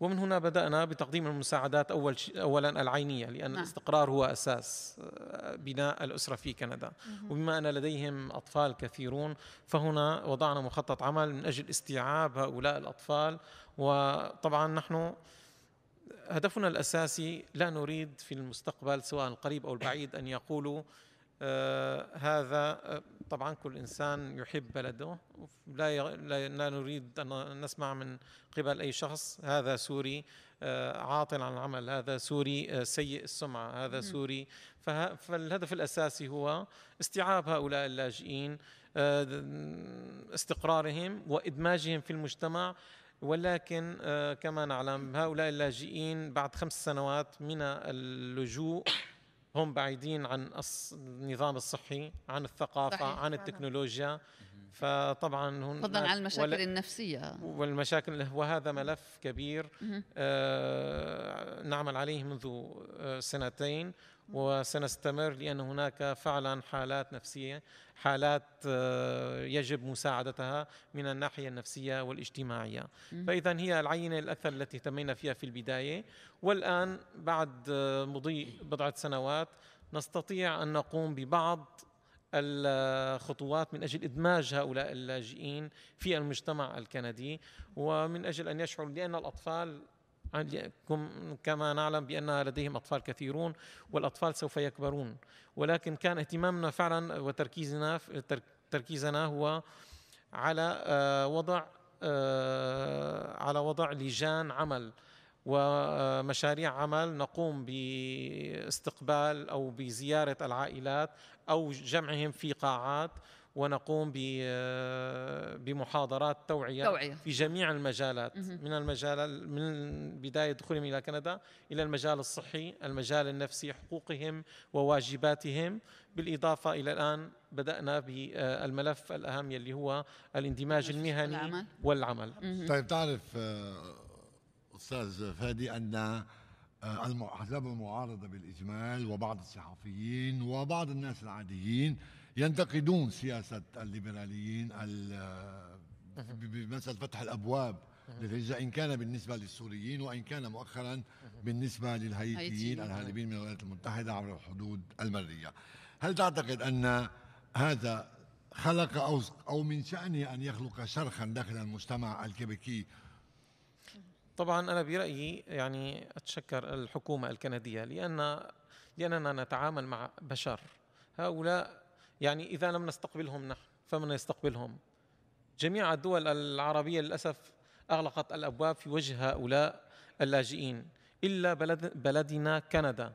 ومن هنا بدأنا بتقديم المساعدات أول ش... أولا العينية لأن نعم. الاستقرار هو أساس آه، بناء الأسرة في كندا مم. وبما أن لديهم أطفال كثيرون فهنا وضعنا مخطط عمل من أجل استيعاب هؤلاء الأطفال وطبعا نحن هدفنا الأساسي لا نريد في المستقبل سواء القريب أو البعيد أن يقولوا آه، هذا آه، طبعا كل انسان يحب بلده لا لا نريد ان نسمع من قبل اي شخص هذا سوري آه، عاطل عن العمل هذا سوري سيء السمعه هذا سوري فالهدف الاساسي هو استيعاب هؤلاء اللاجئين استقرارهم وادماجهم في المجتمع ولكن كما نعلم هؤلاء اللاجئين بعد خمس سنوات من اللجوء هم بعيدين عن النظام الصحي عن الثقافة صحيح. عن التكنولوجيا فطبعا هن فضلا عن المشاكل ولا النفسية والمشاكل وهذا ملف كبير آه نعمل عليه منذ آه، سنتين وسنستمر لأن هناك فعلا حالات نفسية حالات آه، يجب مساعدتها من الناحية النفسية والاجتماعية فإذا هي العينة الأكثر التي اهتمينا فيها في البداية والآن بعد آه، مضي بضعة سنوات نستطيع أن نقوم ببعض الخطوات من اجل ادماج هؤلاء اللاجئين في المجتمع الكندي ومن اجل ان يشعروا لان الاطفال كما نعلم بأن لديهم أطفال كثيرون والأطفال سوف يكبرون ولكن كان اهتمامنا فعلا وتركيزنا تركيزنا هو على آه، وضع آه، على وضع لجان عمل ومشاريع عمل نقوم باستقبال او بزياره العائلات او جمعهم في قاعات ونقوم بمحاضرات توعية, توعية في جميع المجالات من المجال من بداية دخولهم إلى كندا إلى المجال الصحي المجال النفسي حقوقهم وواجباتهم بالإضافة إلى الآن بدأنا بالملف الأهم اللي هو الاندماج المهني والعمل. طيب تعرف آه، أستاذ فادي أن آه، أحزاب المعارضة بالإجمال وبعض الصحفيين وبعض الناس العاديين ينتقدون سياسة الليبراليين بمثل فتح الأبواب للهجرة إن كان بالنسبة للسوريين وإن كان مؤخرا بالنسبة للهايتيين الهاربين نعم. من الولايات المتحدة عبر الحدود المرية هل تعتقد أن هذا خلق أو, أو من شأنه أن يخلق شرخا داخل المجتمع الكيبيكي طبعا أنا برأيي يعني أتشكر الحكومة الكندية لأن لأننا نتعامل مع بشر هؤلاء يعني إذا لم نستقبلهم نحن فمن يستقبلهم جميع الدول العربية للأسف أغلقت الأبواب في وجه هؤلاء اللاجئين إلا بلد بلدنا كندا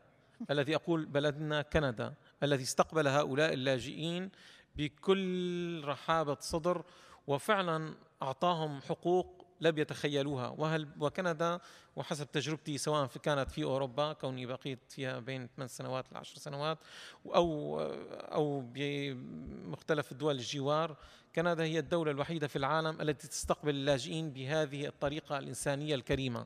الذي أقول بلدنا كندا الذي استقبل هؤلاء اللاجئين بكل رحابة صدر وفعلا أعطاهم حقوق لم يتخيلوها وهل وكندا وحسب تجربتي سواء في كانت في اوروبا كوني بقيت فيها بين 8 سنوات ل 10 سنوات او او بمختلف دول الجوار كندا هي الدوله الوحيده في العالم التي تستقبل اللاجئين بهذه الطريقه الانسانيه الكريمه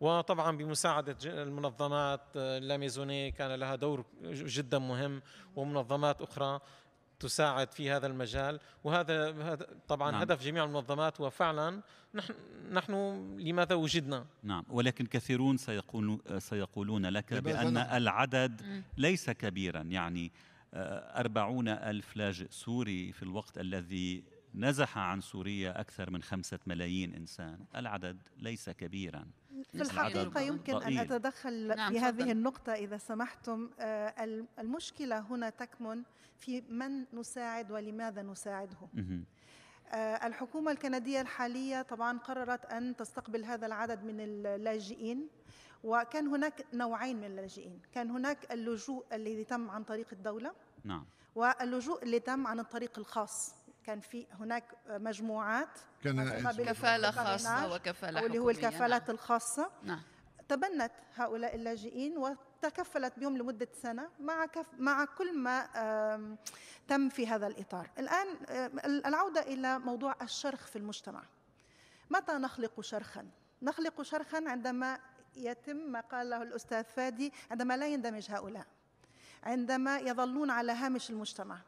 وطبعا بمساعدة المنظمات آه، لاميزوني كان لها دور جدا مهم ومنظمات أخرى تساعد في هذا المجال وهذا طبعا نعم. هدف جميع المنظمات وفعلا نحن, نحن لماذا وجدنا نعم ولكن كثيرون سيقول سيقولون لك بأن نعم؟ العدد ليس كبيرا يعني آه، أربعون ألف لاجئ سوري في الوقت الذي نزح عن سوريا أكثر من خمسة ملايين إنسان العدد ليس كبيراً في الحقيقة يمكن أن أتدخل نعم في هذه النقطة إذا سمحتم آه، المشكلة هنا تكمن في من نساعد ولماذا نساعده آه، الحكومة الكندية الحالية طبعا قررت أن تستقبل هذا العدد من اللاجئين وكان هناك نوعين من اللاجئين كان هناك اللجوء الذي تم عن طريق الدولة نعم واللجوء اللي تم عن الطريق الخاص كان في هناك مجموعات كان كفاله خاصه وكفاله أو اللي هو الكفالات نعم. الخاصه نعم تبنت هؤلاء اللاجئين وتكفلت بهم لمده سنه مع كف مع كل ما تم في هذا الاطار. الان العوده الى موضوع الشرخ في المجتمع. متى نخلق شرخا؟ نخلق شرخا عندما يتم ما قاله الاستاذ فادي عندما لا يندمج هؤلاء. عندما يظلون على هامش المجتمع.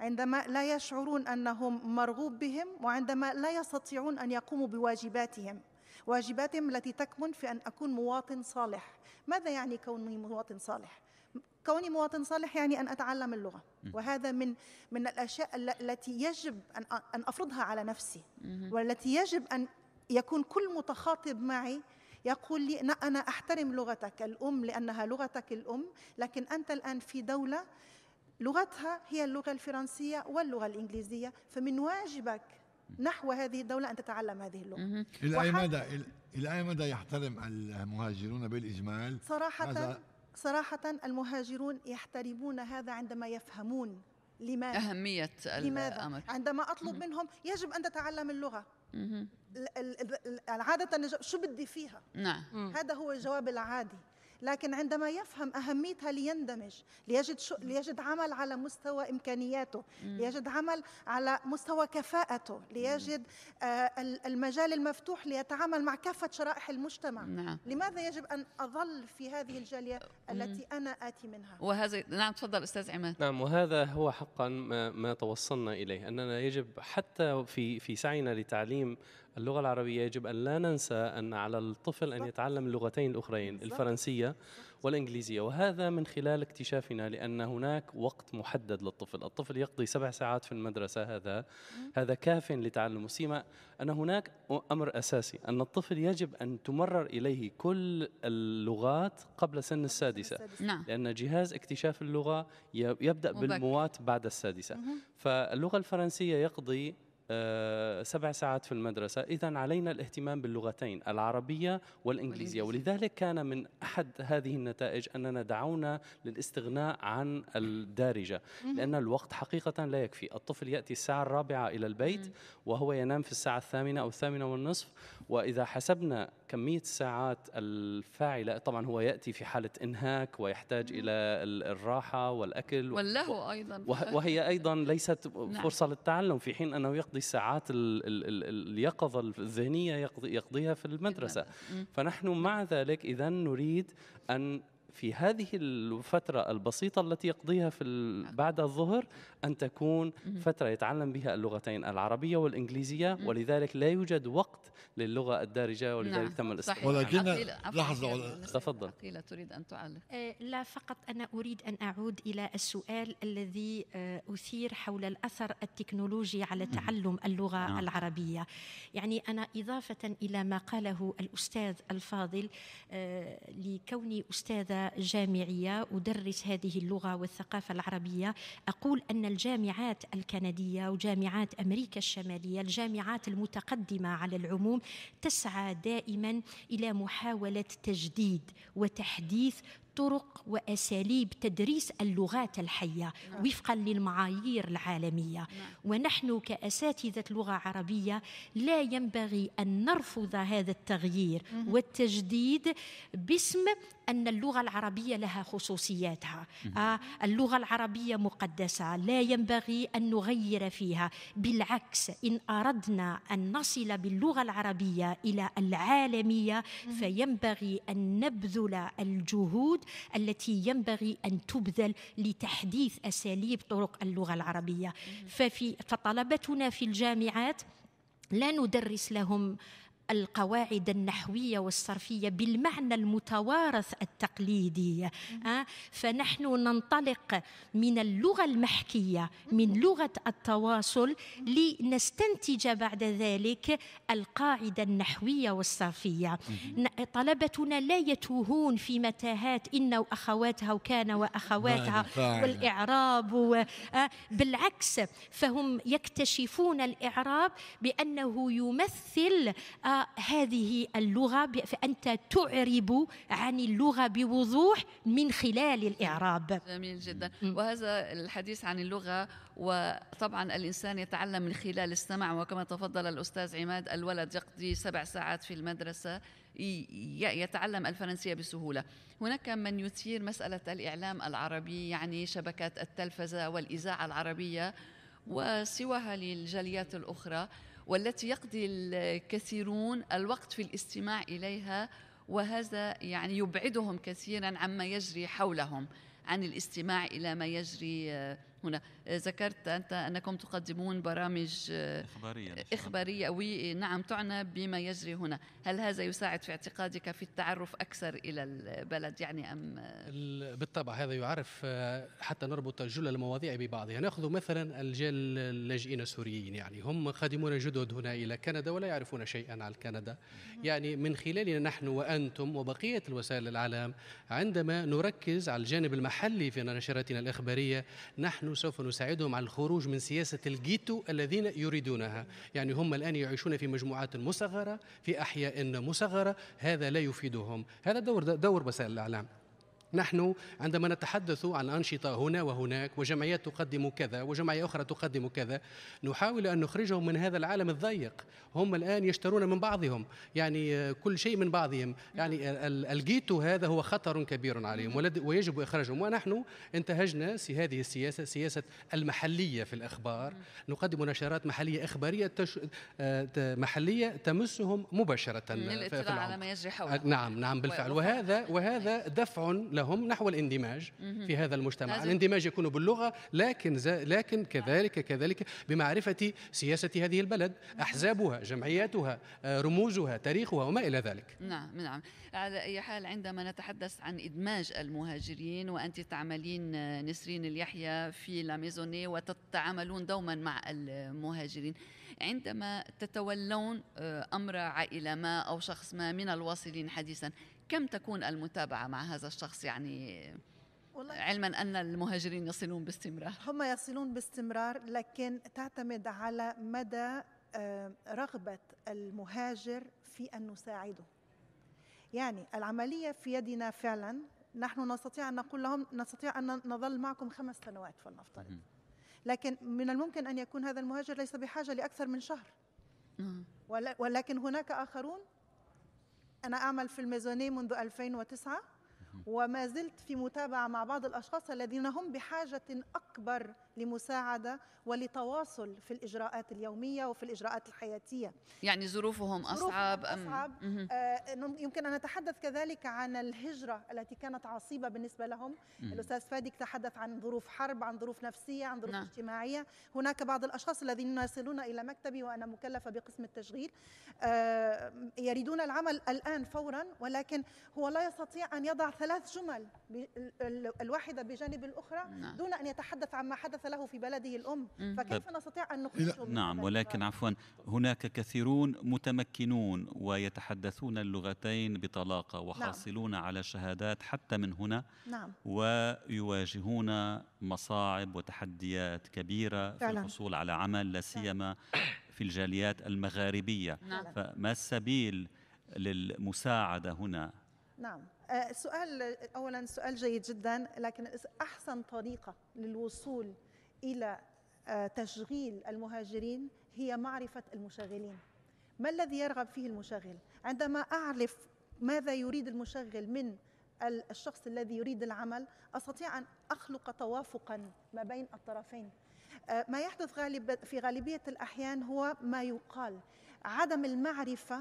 عندما لا يشعرون انهم مرغوب بهم وعندما لا يستطيعون ان يقوموا بواجباتهم واجباتهم التي تكمن في ان اكون مواطن صالح ماذا يعني كوني مواطن صالح كوني مواطن صالح يعني ان اتعلم اللغه وهذا من من الاشياء التي يجب ان ان افرضها على نفسي والتي يجب ان يكون كل متخاطب معي يقول لي أنا أحترم لغتك الأم لأنها لغتك الأم لكن أنت الآن في دولة لغتها هي اللغة الفرنسية واللغة الإنجليزية فمن واجبك نحو هذه الدولة أن تتعلم هذه اللغة إلى أي مدى إلى أي مدى يحترم المهاجرون بالإجمال صراحة صراحة المهاجرون يحترمون هذا عندما يفهمون لماذا أهمية لماذا؟ الأمر عندما أطلب منهم يجب أن تتعلم اللغة عادة شو بدي فيها نعم هذا هو الجواب العادي لكن عندما يفهم أهميتها ليندمج ليجد, شو ليجد عمل على مستوى إمكانياته ليجد عمل على مستوى كفاءته ليجد آه المجال المفتوح ليتعامل مع كافة شرائح المجتمع نعم. لماذا يجب أن أظل في هذه الجالية التي أنا آتي منها وهذا نعم تفضل أستاذ عماد نعم وهذا هو حقا ما, ما توصلنا إليه أننا يجب حتى في, في سعينا لتعليم اللغة العربية يجب أن لا ننسى أن على الطفل أن يتعلم اللغتين الأخرين الفرنسية والإنجليزية وهذا من خلال اكتشافنا لأن هناك وقت محدد للطفل الطفل يقضي سبع ساعات في المدرسة هذا هذا كاف لتعلم سيما أن هناك أمر أساسي أن الطفل يجب أن تمرر إليه كل اللغات قبل سن السادسة نعم. لأن جهاز اكتشاف اللغة يبدأ بالموات بعد السادسة فاللغة الفرنسية يقضي آه، سبع ساعات في المدرسة إذا علينا الاهتمام باللغتين العربية والإنجليزية ولذلك كان من أحد هذه النتائج أننا دعونا للاستغناء عن الدارجة لأن الوقت حقيقة لا يكفي الطفل يأتي الساعة الرابعة إلى البيت وهو ينام في الساعة الثامنة أو الثامنة والنصف وإذا حسبنا كمية الساعات الفاعلة طبعا هو يأتي في حالة إنهاك ويحتاج إلى الراحة والأكل واللهو أيضا وهي أيضا ليست نعم. فرصة للتعلم في حين أنه يقضي يقضي ساعات ال ال ال اليقظة الذهنية يقضي يقضيها في المدرسة فنحن مع ذلك إذا نريد أن في هذه الفترة البسيطة التي يقضيها في بعد الظهر أن تكون فترة يتعلم بها اللغتين العربية والإنجليزية ولذلك لا يوجد وقت للغة الدارجة ولذلك نعم، تم الاستخدام ولكن لحظة تفضل عقيلة تريد أن تعلق آه، لا فقط أنا أريد أن أعود إلى السؤال الذي آه، أثير حول الأثر التكنولوجي على تعلم اللغة نعم. العربية يعني أنا إضافة إلى ما قاله الأستاذ الفاضل آه، لكوني أستاذة جامعية أدرس هذه اللغة والثقافة العربية أقول أن الجامعات الكندية وجامعات أمريكا الشمالية الجامعات المتقدمة على العموم تسعى دائما إلى محاولة تجديد وتحديث طرق واساليب تدريس اللغات الحيه نعم. وفقا للمعايير العالميه نعم. ونحن كاساتذه لغه عربيه لا ينبغي ان نرفض هذا التغيير والتجديد باسم ان اللغه العربيه لها خصوصياتها آه اللغه العربيه مقدسه لا ينبغي ان نغير فيها بالعكس ان اردنا ان نصل باللغه العربيه الى العالميه فينبغي ان نبذل الجهود التي ينبغي أن تبذل لتحديث أساليب طرق اللغة العربية ففي فطلبتنا في الجامعات لا ندرس لهم القواعد النحوية والصرفية بالمعنى المتوارث التقليدي فنحن ننطلق من اللغة المحكية من لغة التواصل لنستنتج بعد ذلك القاعدة النحوية والصرفية طلبتنا لا يتوهون في متاهات إن وأخواتها وكان وأخواتها والإعراب بالعكس فهم يكتشفون الإعراب بأنه يمثل آه هذه اللغة فأنت تعرب عن اللغة بوضوح من خلال الإعراب جميل جدا وهذا الحديث عن اللغة وطبعا الإنسان يتعلم من خلال السمع وكما تفضل الأستاذ عماد الولد يقضي سبع ساعات في المدرسة يتعلم الفرنسية بسهولة هناك من يثير مسألة الإعلام العربي يعني شبكات التلفزة والإذاعة العربية وسواها للجاليات الأخرى والتي يقضي الكثيرون الوقت في الاستماع اليها وهذا يعني يبعدهم كثيرا عما يجري حولهم عن الاستماع الى ما يجري هنا آه، ذكرت أنت أنكم تقدمون برامج آه، إخبارية, إخبارية نعم تعنى بما يجري هنا هل هذا يساعد في اعتقادك في التعرف أكثر إلى البلد يعني أم بالطبع هذا يعرف آه، حتى نربط جل المواضيع ببعضها يعني نأخذ مثلا الجيل اللاجئين السوريين يعني هم خادمون جدد هنا إلى كندا ولا يعرفون شيئا عن كندا يعني من خلالنا نحن وأنتم وبقية الوسائل الإعلام عندما نركز على الجانب المحلي في نشراتنا الإخبارية نحن نحن سوف نساعدهم على الخروج من سياسة الجيتو الذين يريدونها يعني هم الآن يعيشون في مجموعات مصغرة في أحياء مصغرة هذا لا يفيدهم هذا دور دور وسائل الإعلام نحن عندما نتحدث عن أنشطة هنا وهناك وجمعيات تقدم كذا وجمعية أخرى تقدم كذا نحاول أن نخرجهم من هذا العالم الضيق هم الآن يشترون من بعضهم يعني كل شيء من بعضهم يعني الجيتو هذا هو خطر كبير عليهم ويجب إخراجهم ونحن انتهجنا هذه السياسة سياسة المحلية في الأخبار نقدم نشرات محلية إخبارية تش... آه، محلية تمسهم مباشرة للإطلاع على ما يجري حولهم نعم نعم بالفعل وهذا وهذا دفع لهم نحو الاندماج في هذا المجتمع الاندماج يكون باللغة لكن لكن كذلك كذلك بمعرفة سياسة هذه البلد أحزابها جمعياتها آه، رموزها تاريخها وما إلى ذلك نعم نعم على أي حال عندما نتحدث عن إدماج المهاجرين وأنت تعملين آه، نسرين اليحيى في لاميزوني وتتعاملون دوما مع المهاجرين عندما تتولون آه، أمر عائلة ما أو شخص ما من الواصلين حديثا كم تكون المتابعة مع هذا الشخص يعني والله علما ان المهاجرين يصلون باستمرار هم يصلون باستمرار لكن تعتمد على مدى آه، رغبه المهاجر في ان نساعده يعني العمليه في يدنا فعلا نحن نستطيع ان نقول لهم نستطيع ان نظل معكم خمس سنوات فلنفترض لكن من الممكن ان يكون هذا المهاجر ليس بحاجه لاكثر من شهر نعم. ولكن هناك اخرون أنا أعمل في الميزوني منذ 2009 وما زلت في متابعة مع بعض الأشخاص الذين هم بحاجة أكبر لمساعدة ولتواصل في الإجراءات اليومية وفي الإجراءات الحياتية يعني ظروفهم أصعب أم أصعب آه يمكن أن نتحدث كذلك عن الهجرة التي كانت عصيبة بالنسبة لهم مم. الأستاذ فادي تحدث عن ظروف حرب عن ظروف نفسية عن ظروف نعم. اجتماعية هناك بعض الأشخاص الذين يصلون إلى مكتبي وأنا مكلفة بقسم التشغيل آه يريدون العمل الآن فورا ولكن هو لا يستطيع أن يضع ثلاث ثلاث جمل الواحدة بجانب الأخرى نعم. دون أن يتحدث عما حدث له في بلده الأم مم. فكيف طيب. نستطيع أن نخرجه نعم ولكن عفوا هناك كثيرون متمكنون ويتحدثون اللغتين بطلاقة نعم. وحاصلون نعم. على شهادات حتى من هنا نعم. ويواجهون مصاعب وتحديات كبيرة فعلا. في الحصول على عمل لا سيما في الجاليات المغاربية نعم. فما السبيل للمساعدة هنا نعم آه، سؤال اولا سؤال جيد جدا لكن احسن طريقه للوصول الى آه، تشغيل المهاجرين هي معرفه المشغلين ما الذي يرغب فيه المشغل عندما اعرف ماذا يريد المشغل من الشخص الذي يريد العمل استطيع ان اخلق توافقا ما بين الطرفين آه، ما يحدث غالب في غالبيه الاحيان هو ما يقال عدم المعرفه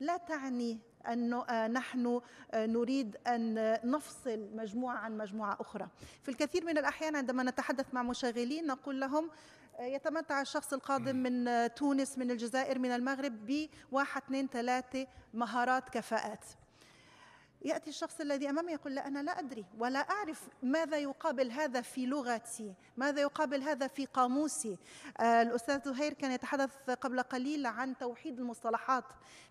لا تعني أن آه، نحن آه، نريد أن نفصل مجموعة عن مجموعة أخرى في الكثير من الأحيان عندما نتحدث مع مشغلين نقول لهم آه، يتمتع الشخص القادم من تونس من الجزائر من المغرب بواحد اثنين ثلاثة مهارات كفاءات ياتي الشخص الذي امامي يقول لا انا لا ادري ولا اعرف ماذا يقابل هذا في لغتي ماذا يقابل هذا في قاموسي آه، الاستاذ زهير كان يتحدث قبل قليل عن توحيد المصطلحات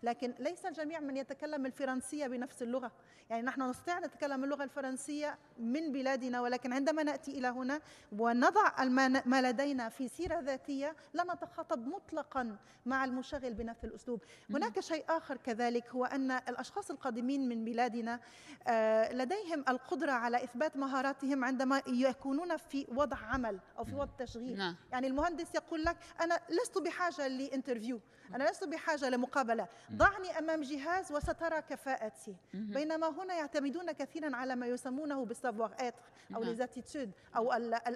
لكن ليس الجميع من يتكلم الفرنسيه بنفس اللغه يعني نحن نستطيع ان نتكلم اللغه الفرنسيه من بلادنا ولكن عندما ناتي الى هنا ونضع ما لدينا في سيره ذاتيه لا نتخاطب مطلقا مع المشغل بنفس الاسلوب هناك شيء اخر كذلك هو ان الاشخاص القادمين من بلادنا الذين آه، لديهم القدرة على إثبات مهاراتهم عندما يكونون في وضع عمل أو في وضع تشغيل نعم. يعني المهندس يقول لك أنا لست بحاجة لإنترفيو أنا لست بحاجة لمقابلة ضعني أمام جهاز وسترى كفاءتي بينما هنا يعتمدون كثيرا على ما يسمونه بالسافوار إتر أو نعم. ليزاتيتود أو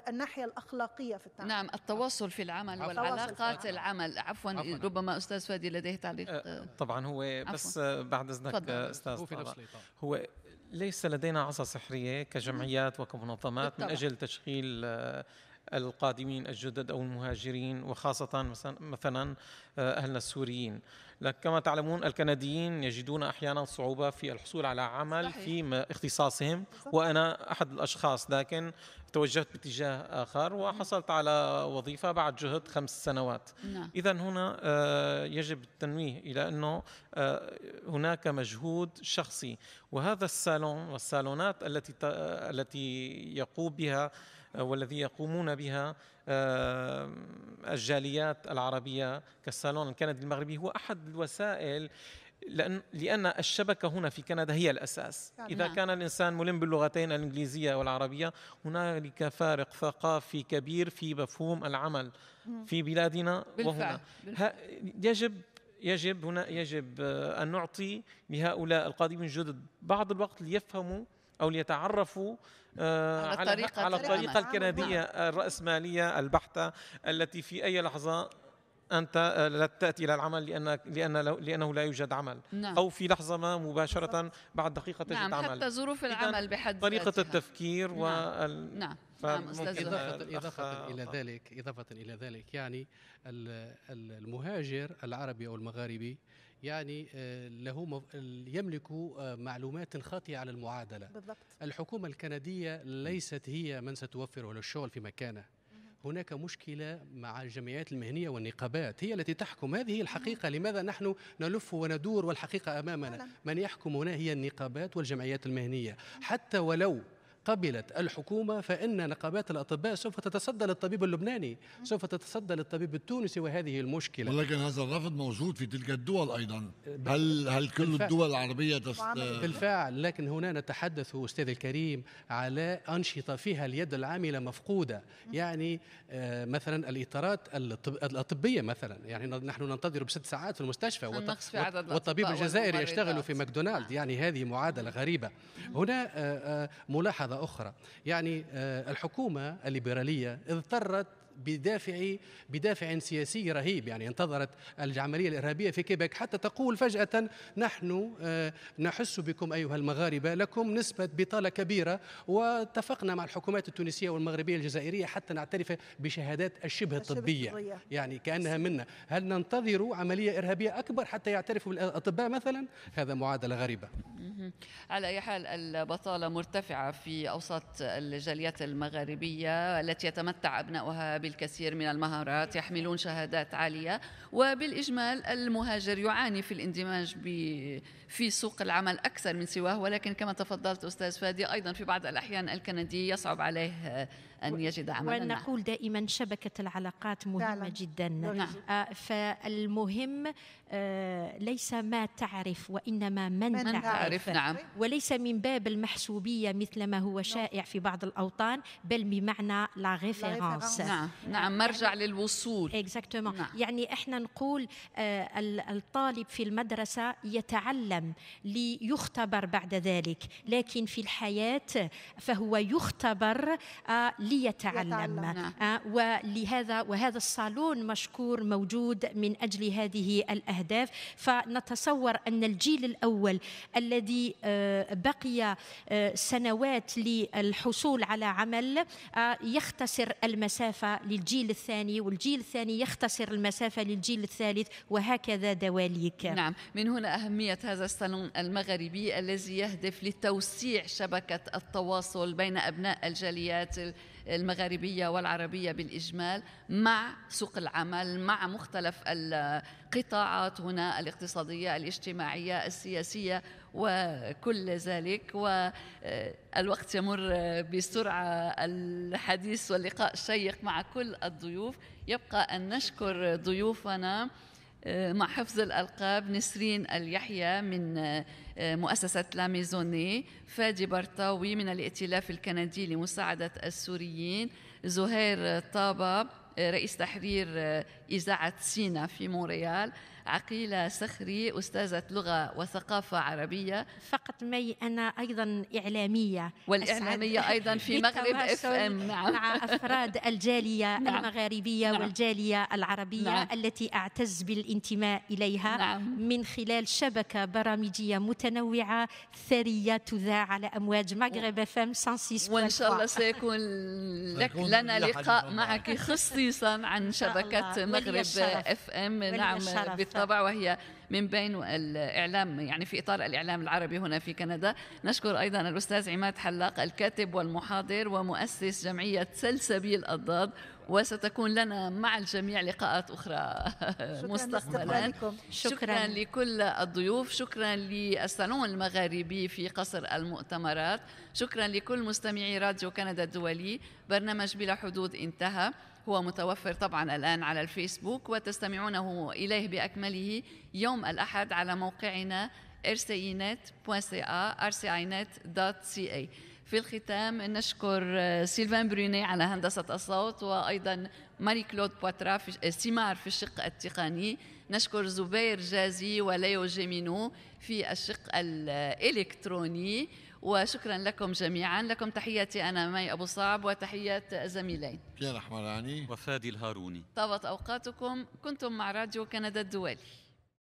الناحية الأخلاقية في التعامل نعم التواصل في العمل والعلاقات في العمل عفوا ربما أستاذ فادي لديه تعليق آه، طبعا هو بس بعد إذنك أستاذ هو ليس لدينا عصا سحريه كجمعيات وكمنظمات بالطبع. من اجل تشغيل آه، القادمين الجدد او المهاجرين وخاصه مثلا مثلا آه، اهلنا السوريين لكن كما تعلمون الكنديين يجدون احيانا صعوبه في الحصول على عمل صحيح. في اختصاصهم وانا احد الاشخاص لكن توجهت باتجاه اخر وحصلت على وظيفه بعد جهد خمس سنوات نعم. اذا هنا آه، يجب التنويه الى انه آه، هناك مجهود شخصي وهذا الصالون والصالونات التي التي يقوم بها آه، والذي يقومون بها آه، الجاليات العربية كالصالون الكندي المغربي هو أحد الوسائل لأن لأن الشبكة هنا في كندا هي الأساس نعم. إذا كان الإنسان ملم باللغتين الإنجليزية والعربية هنالك فارق ثقافي كبير في مفهوم العمل في بلادنا وهنا يجب يجب هنا يجب آه، أن نعطي لهؤلاء القادمين الجدد بعض الوقت ليفهموا أو ليتعرفوا آه، على, الطريقة, على الطريقة الكندية الرأسمالية البحتة التي في أي لحظة انت آه، لا تاتي الى العمل لانك لان لانه لا يوجد عمل نعم. او في لحظه ما مباشره بعد دقيقه تجد نعم. عمل حتى ظروف العمل بحد طريقه فاتحة. التفكير نعم. وال نعم. نعم، إضافة, إضافة إلى آه. ذلك إضافة إلى ذلك يعني المهاجر العربي أو المغاربي يعني آه، له يملك آه، معلومات خاطئه على المعادله بالضبط. الحكومه الكنديه ليست هي من ستوفر له الشغل في مكانه هناك مشكله مع الجمعيات المهنيه والنقابات هي التي تحكم هذه الحقيقه لماذا نحن نلف وندور والحقيقه امامنا من يحكم هنا هي النقابات والجمعيات المهنيه حتى ولو قبلت الحكومة فإن نقابات الأطباء سوف تتصدى للطبيب اللبناني سوف تتصدى للطبيب التونسي وهذه المشكلة ولكن هذا الرفض موجود في تلك الدول أيضا هل, هل كل بالفعل. الدول العربية تست... بالفعل لكن هنا نتحدث أستاذ الكريم على أنشطة فيها اليد العاملة مفقودة يعني آه، مثلا الإطارات الطبية مثلا يعني نحن ننتظر بست ساعات في المستشفى والطبيب الجزائري يشتغل في ماكدونالد يعني هذه معادلة غريبة هنا آه، آه، ملاحظة أخرى يعني آه، الحكومة الليبرالية اضطرت بدافع بدافع سياسي رهيب يعني انتظرت العملية الإرهابية في كيبك حتى تقول فجأة نحن آه، نحس بكم أيها المغاربة لكم نسبة بطالة كبيرة واتفقنا مع الحكومات التونسية والمغربية الجزائرية حتى نعترف بشهادات الشبه الطبية يعني كأنها منا هل ننتظر عملية إرهابية أكبر حتى يعترفوا الأطباء مثلا هذا معادلة غريبة على أي حال البطالة مرتفعة في أوساط الجاليات المغاربية التي يتمتع أبناؤها بالكثير من المهارات يحملون شهادات عالية وبالإجمال المهاجر يعاني في الاندماج في سوق العمل أكثر من سواه ولكن كما تفضلت أستاذ فادي أيضا في بعض الأحيان الكندي يصعب عليه أن يجد عملا ونقول نعم. دائما شبكة العلاقات مهمة جدا نعم. آه، فالمهم آه، ليس ما تعرف وإنما من, من تعرف, تعرف نعم. وليس من باب المحسوبية مثل ما هو شائع في بعض الأوطان بل بمعنى لا ريفيرونس نعم نعم يعني مرجع للوصول اكزاكتومون نعم. يعني احنا نقول آه، الطالب في المدرسة يتعلم ليختبر بعد ذلك لكن في الحياة فهو يختبر آه، ليتعلم يتعلم. نعم. ولهذا وهذا الصالون مشكور موجود من أجل هذه الأهداف الأهداف فنتصور أن الجيل الأول الذي آه، بقي آه، سنوات للحصول على عمل آه، يختصر المسافة للجيل الثاني والجيل الثاني يختصر المسافة للجيل الثالث وهكذا دواليك نعم من هنا أهمية هذا الصالون المغربي الذي يهدف لتوسيع شبكة التواصل بين أبناء الجاليات المغاربية والعربية بالإجمال مع سوق العمل مع مختلف القطاعات هنا الاقتصادية الاجتماعية السياسية وكل ذلك والوقت يمر بسرعة الحديث واللقاء شيق مع كل الضيوف يبقى أن نشكر ضيوفنا آه، مع حفظ الألقاب نسرين اليحيى من آه، آه، مؤسسة لا فادي برطاوي من الائتلاف الكندي لمساعدة السوريين زهير طابة رئيس تحرير إذاعة سينا في مونريال عقيلة صخري أستاذة لغة وثقافة عربية فقط مي أنا أيضا إعلامية والإعلامية أيضا في مغرب اف ام نعم. مع أفراد الجالية نعم. المغاربية نعم. والجالية العربية نعم. التي أعتز بالانتماء إليها نعم. من خلال شبكة برامجية متنوعة ثرية تذاع على أمواج مغرب اف ام وإن شاء الله سيكون لك لنا لقاء معك خصيصا عن شبكة مغرب اف ام نعم بالطبع بالطبع وهي من بين الإعلام يعني في إطار الإعلام العربي هنا في كندا نشكر أيضا الأستاذ عماد حلاق الكاتب والمحاضر ومؤسس جمعية سلسبيل الضاد وستكون لنا مع الجميع لقاءات أخرى شكرا مستقبلا شكرا, شكرا لكل الضيوف شكرا للصالون المغاربي في قصر المؤتمرات شكرا لكل مستمعي راديو كندا الدولي برنامج بلا حدود انتهى هو متوفر طبعا الآن على الفيسبوك وتستمعونه إليه بأكمله يوم الأحد على موقعنا rcinet.ca rcinet.ca في الختام نشكر سيلفان بروني على هندسة الصوت وأيضا ماري كلود بواترا في سيمار في الشق التقني نشكر زبير جازي وليو جيمينو في الشق الإلكتروني وشكرا لكم جميعا لكم تحياتي أنا مي أبو صعب وتحيات زميلي بيان أحمراني وفادي الهاروني طابت أوقاتكم كنتم مع راديو كندا الدولي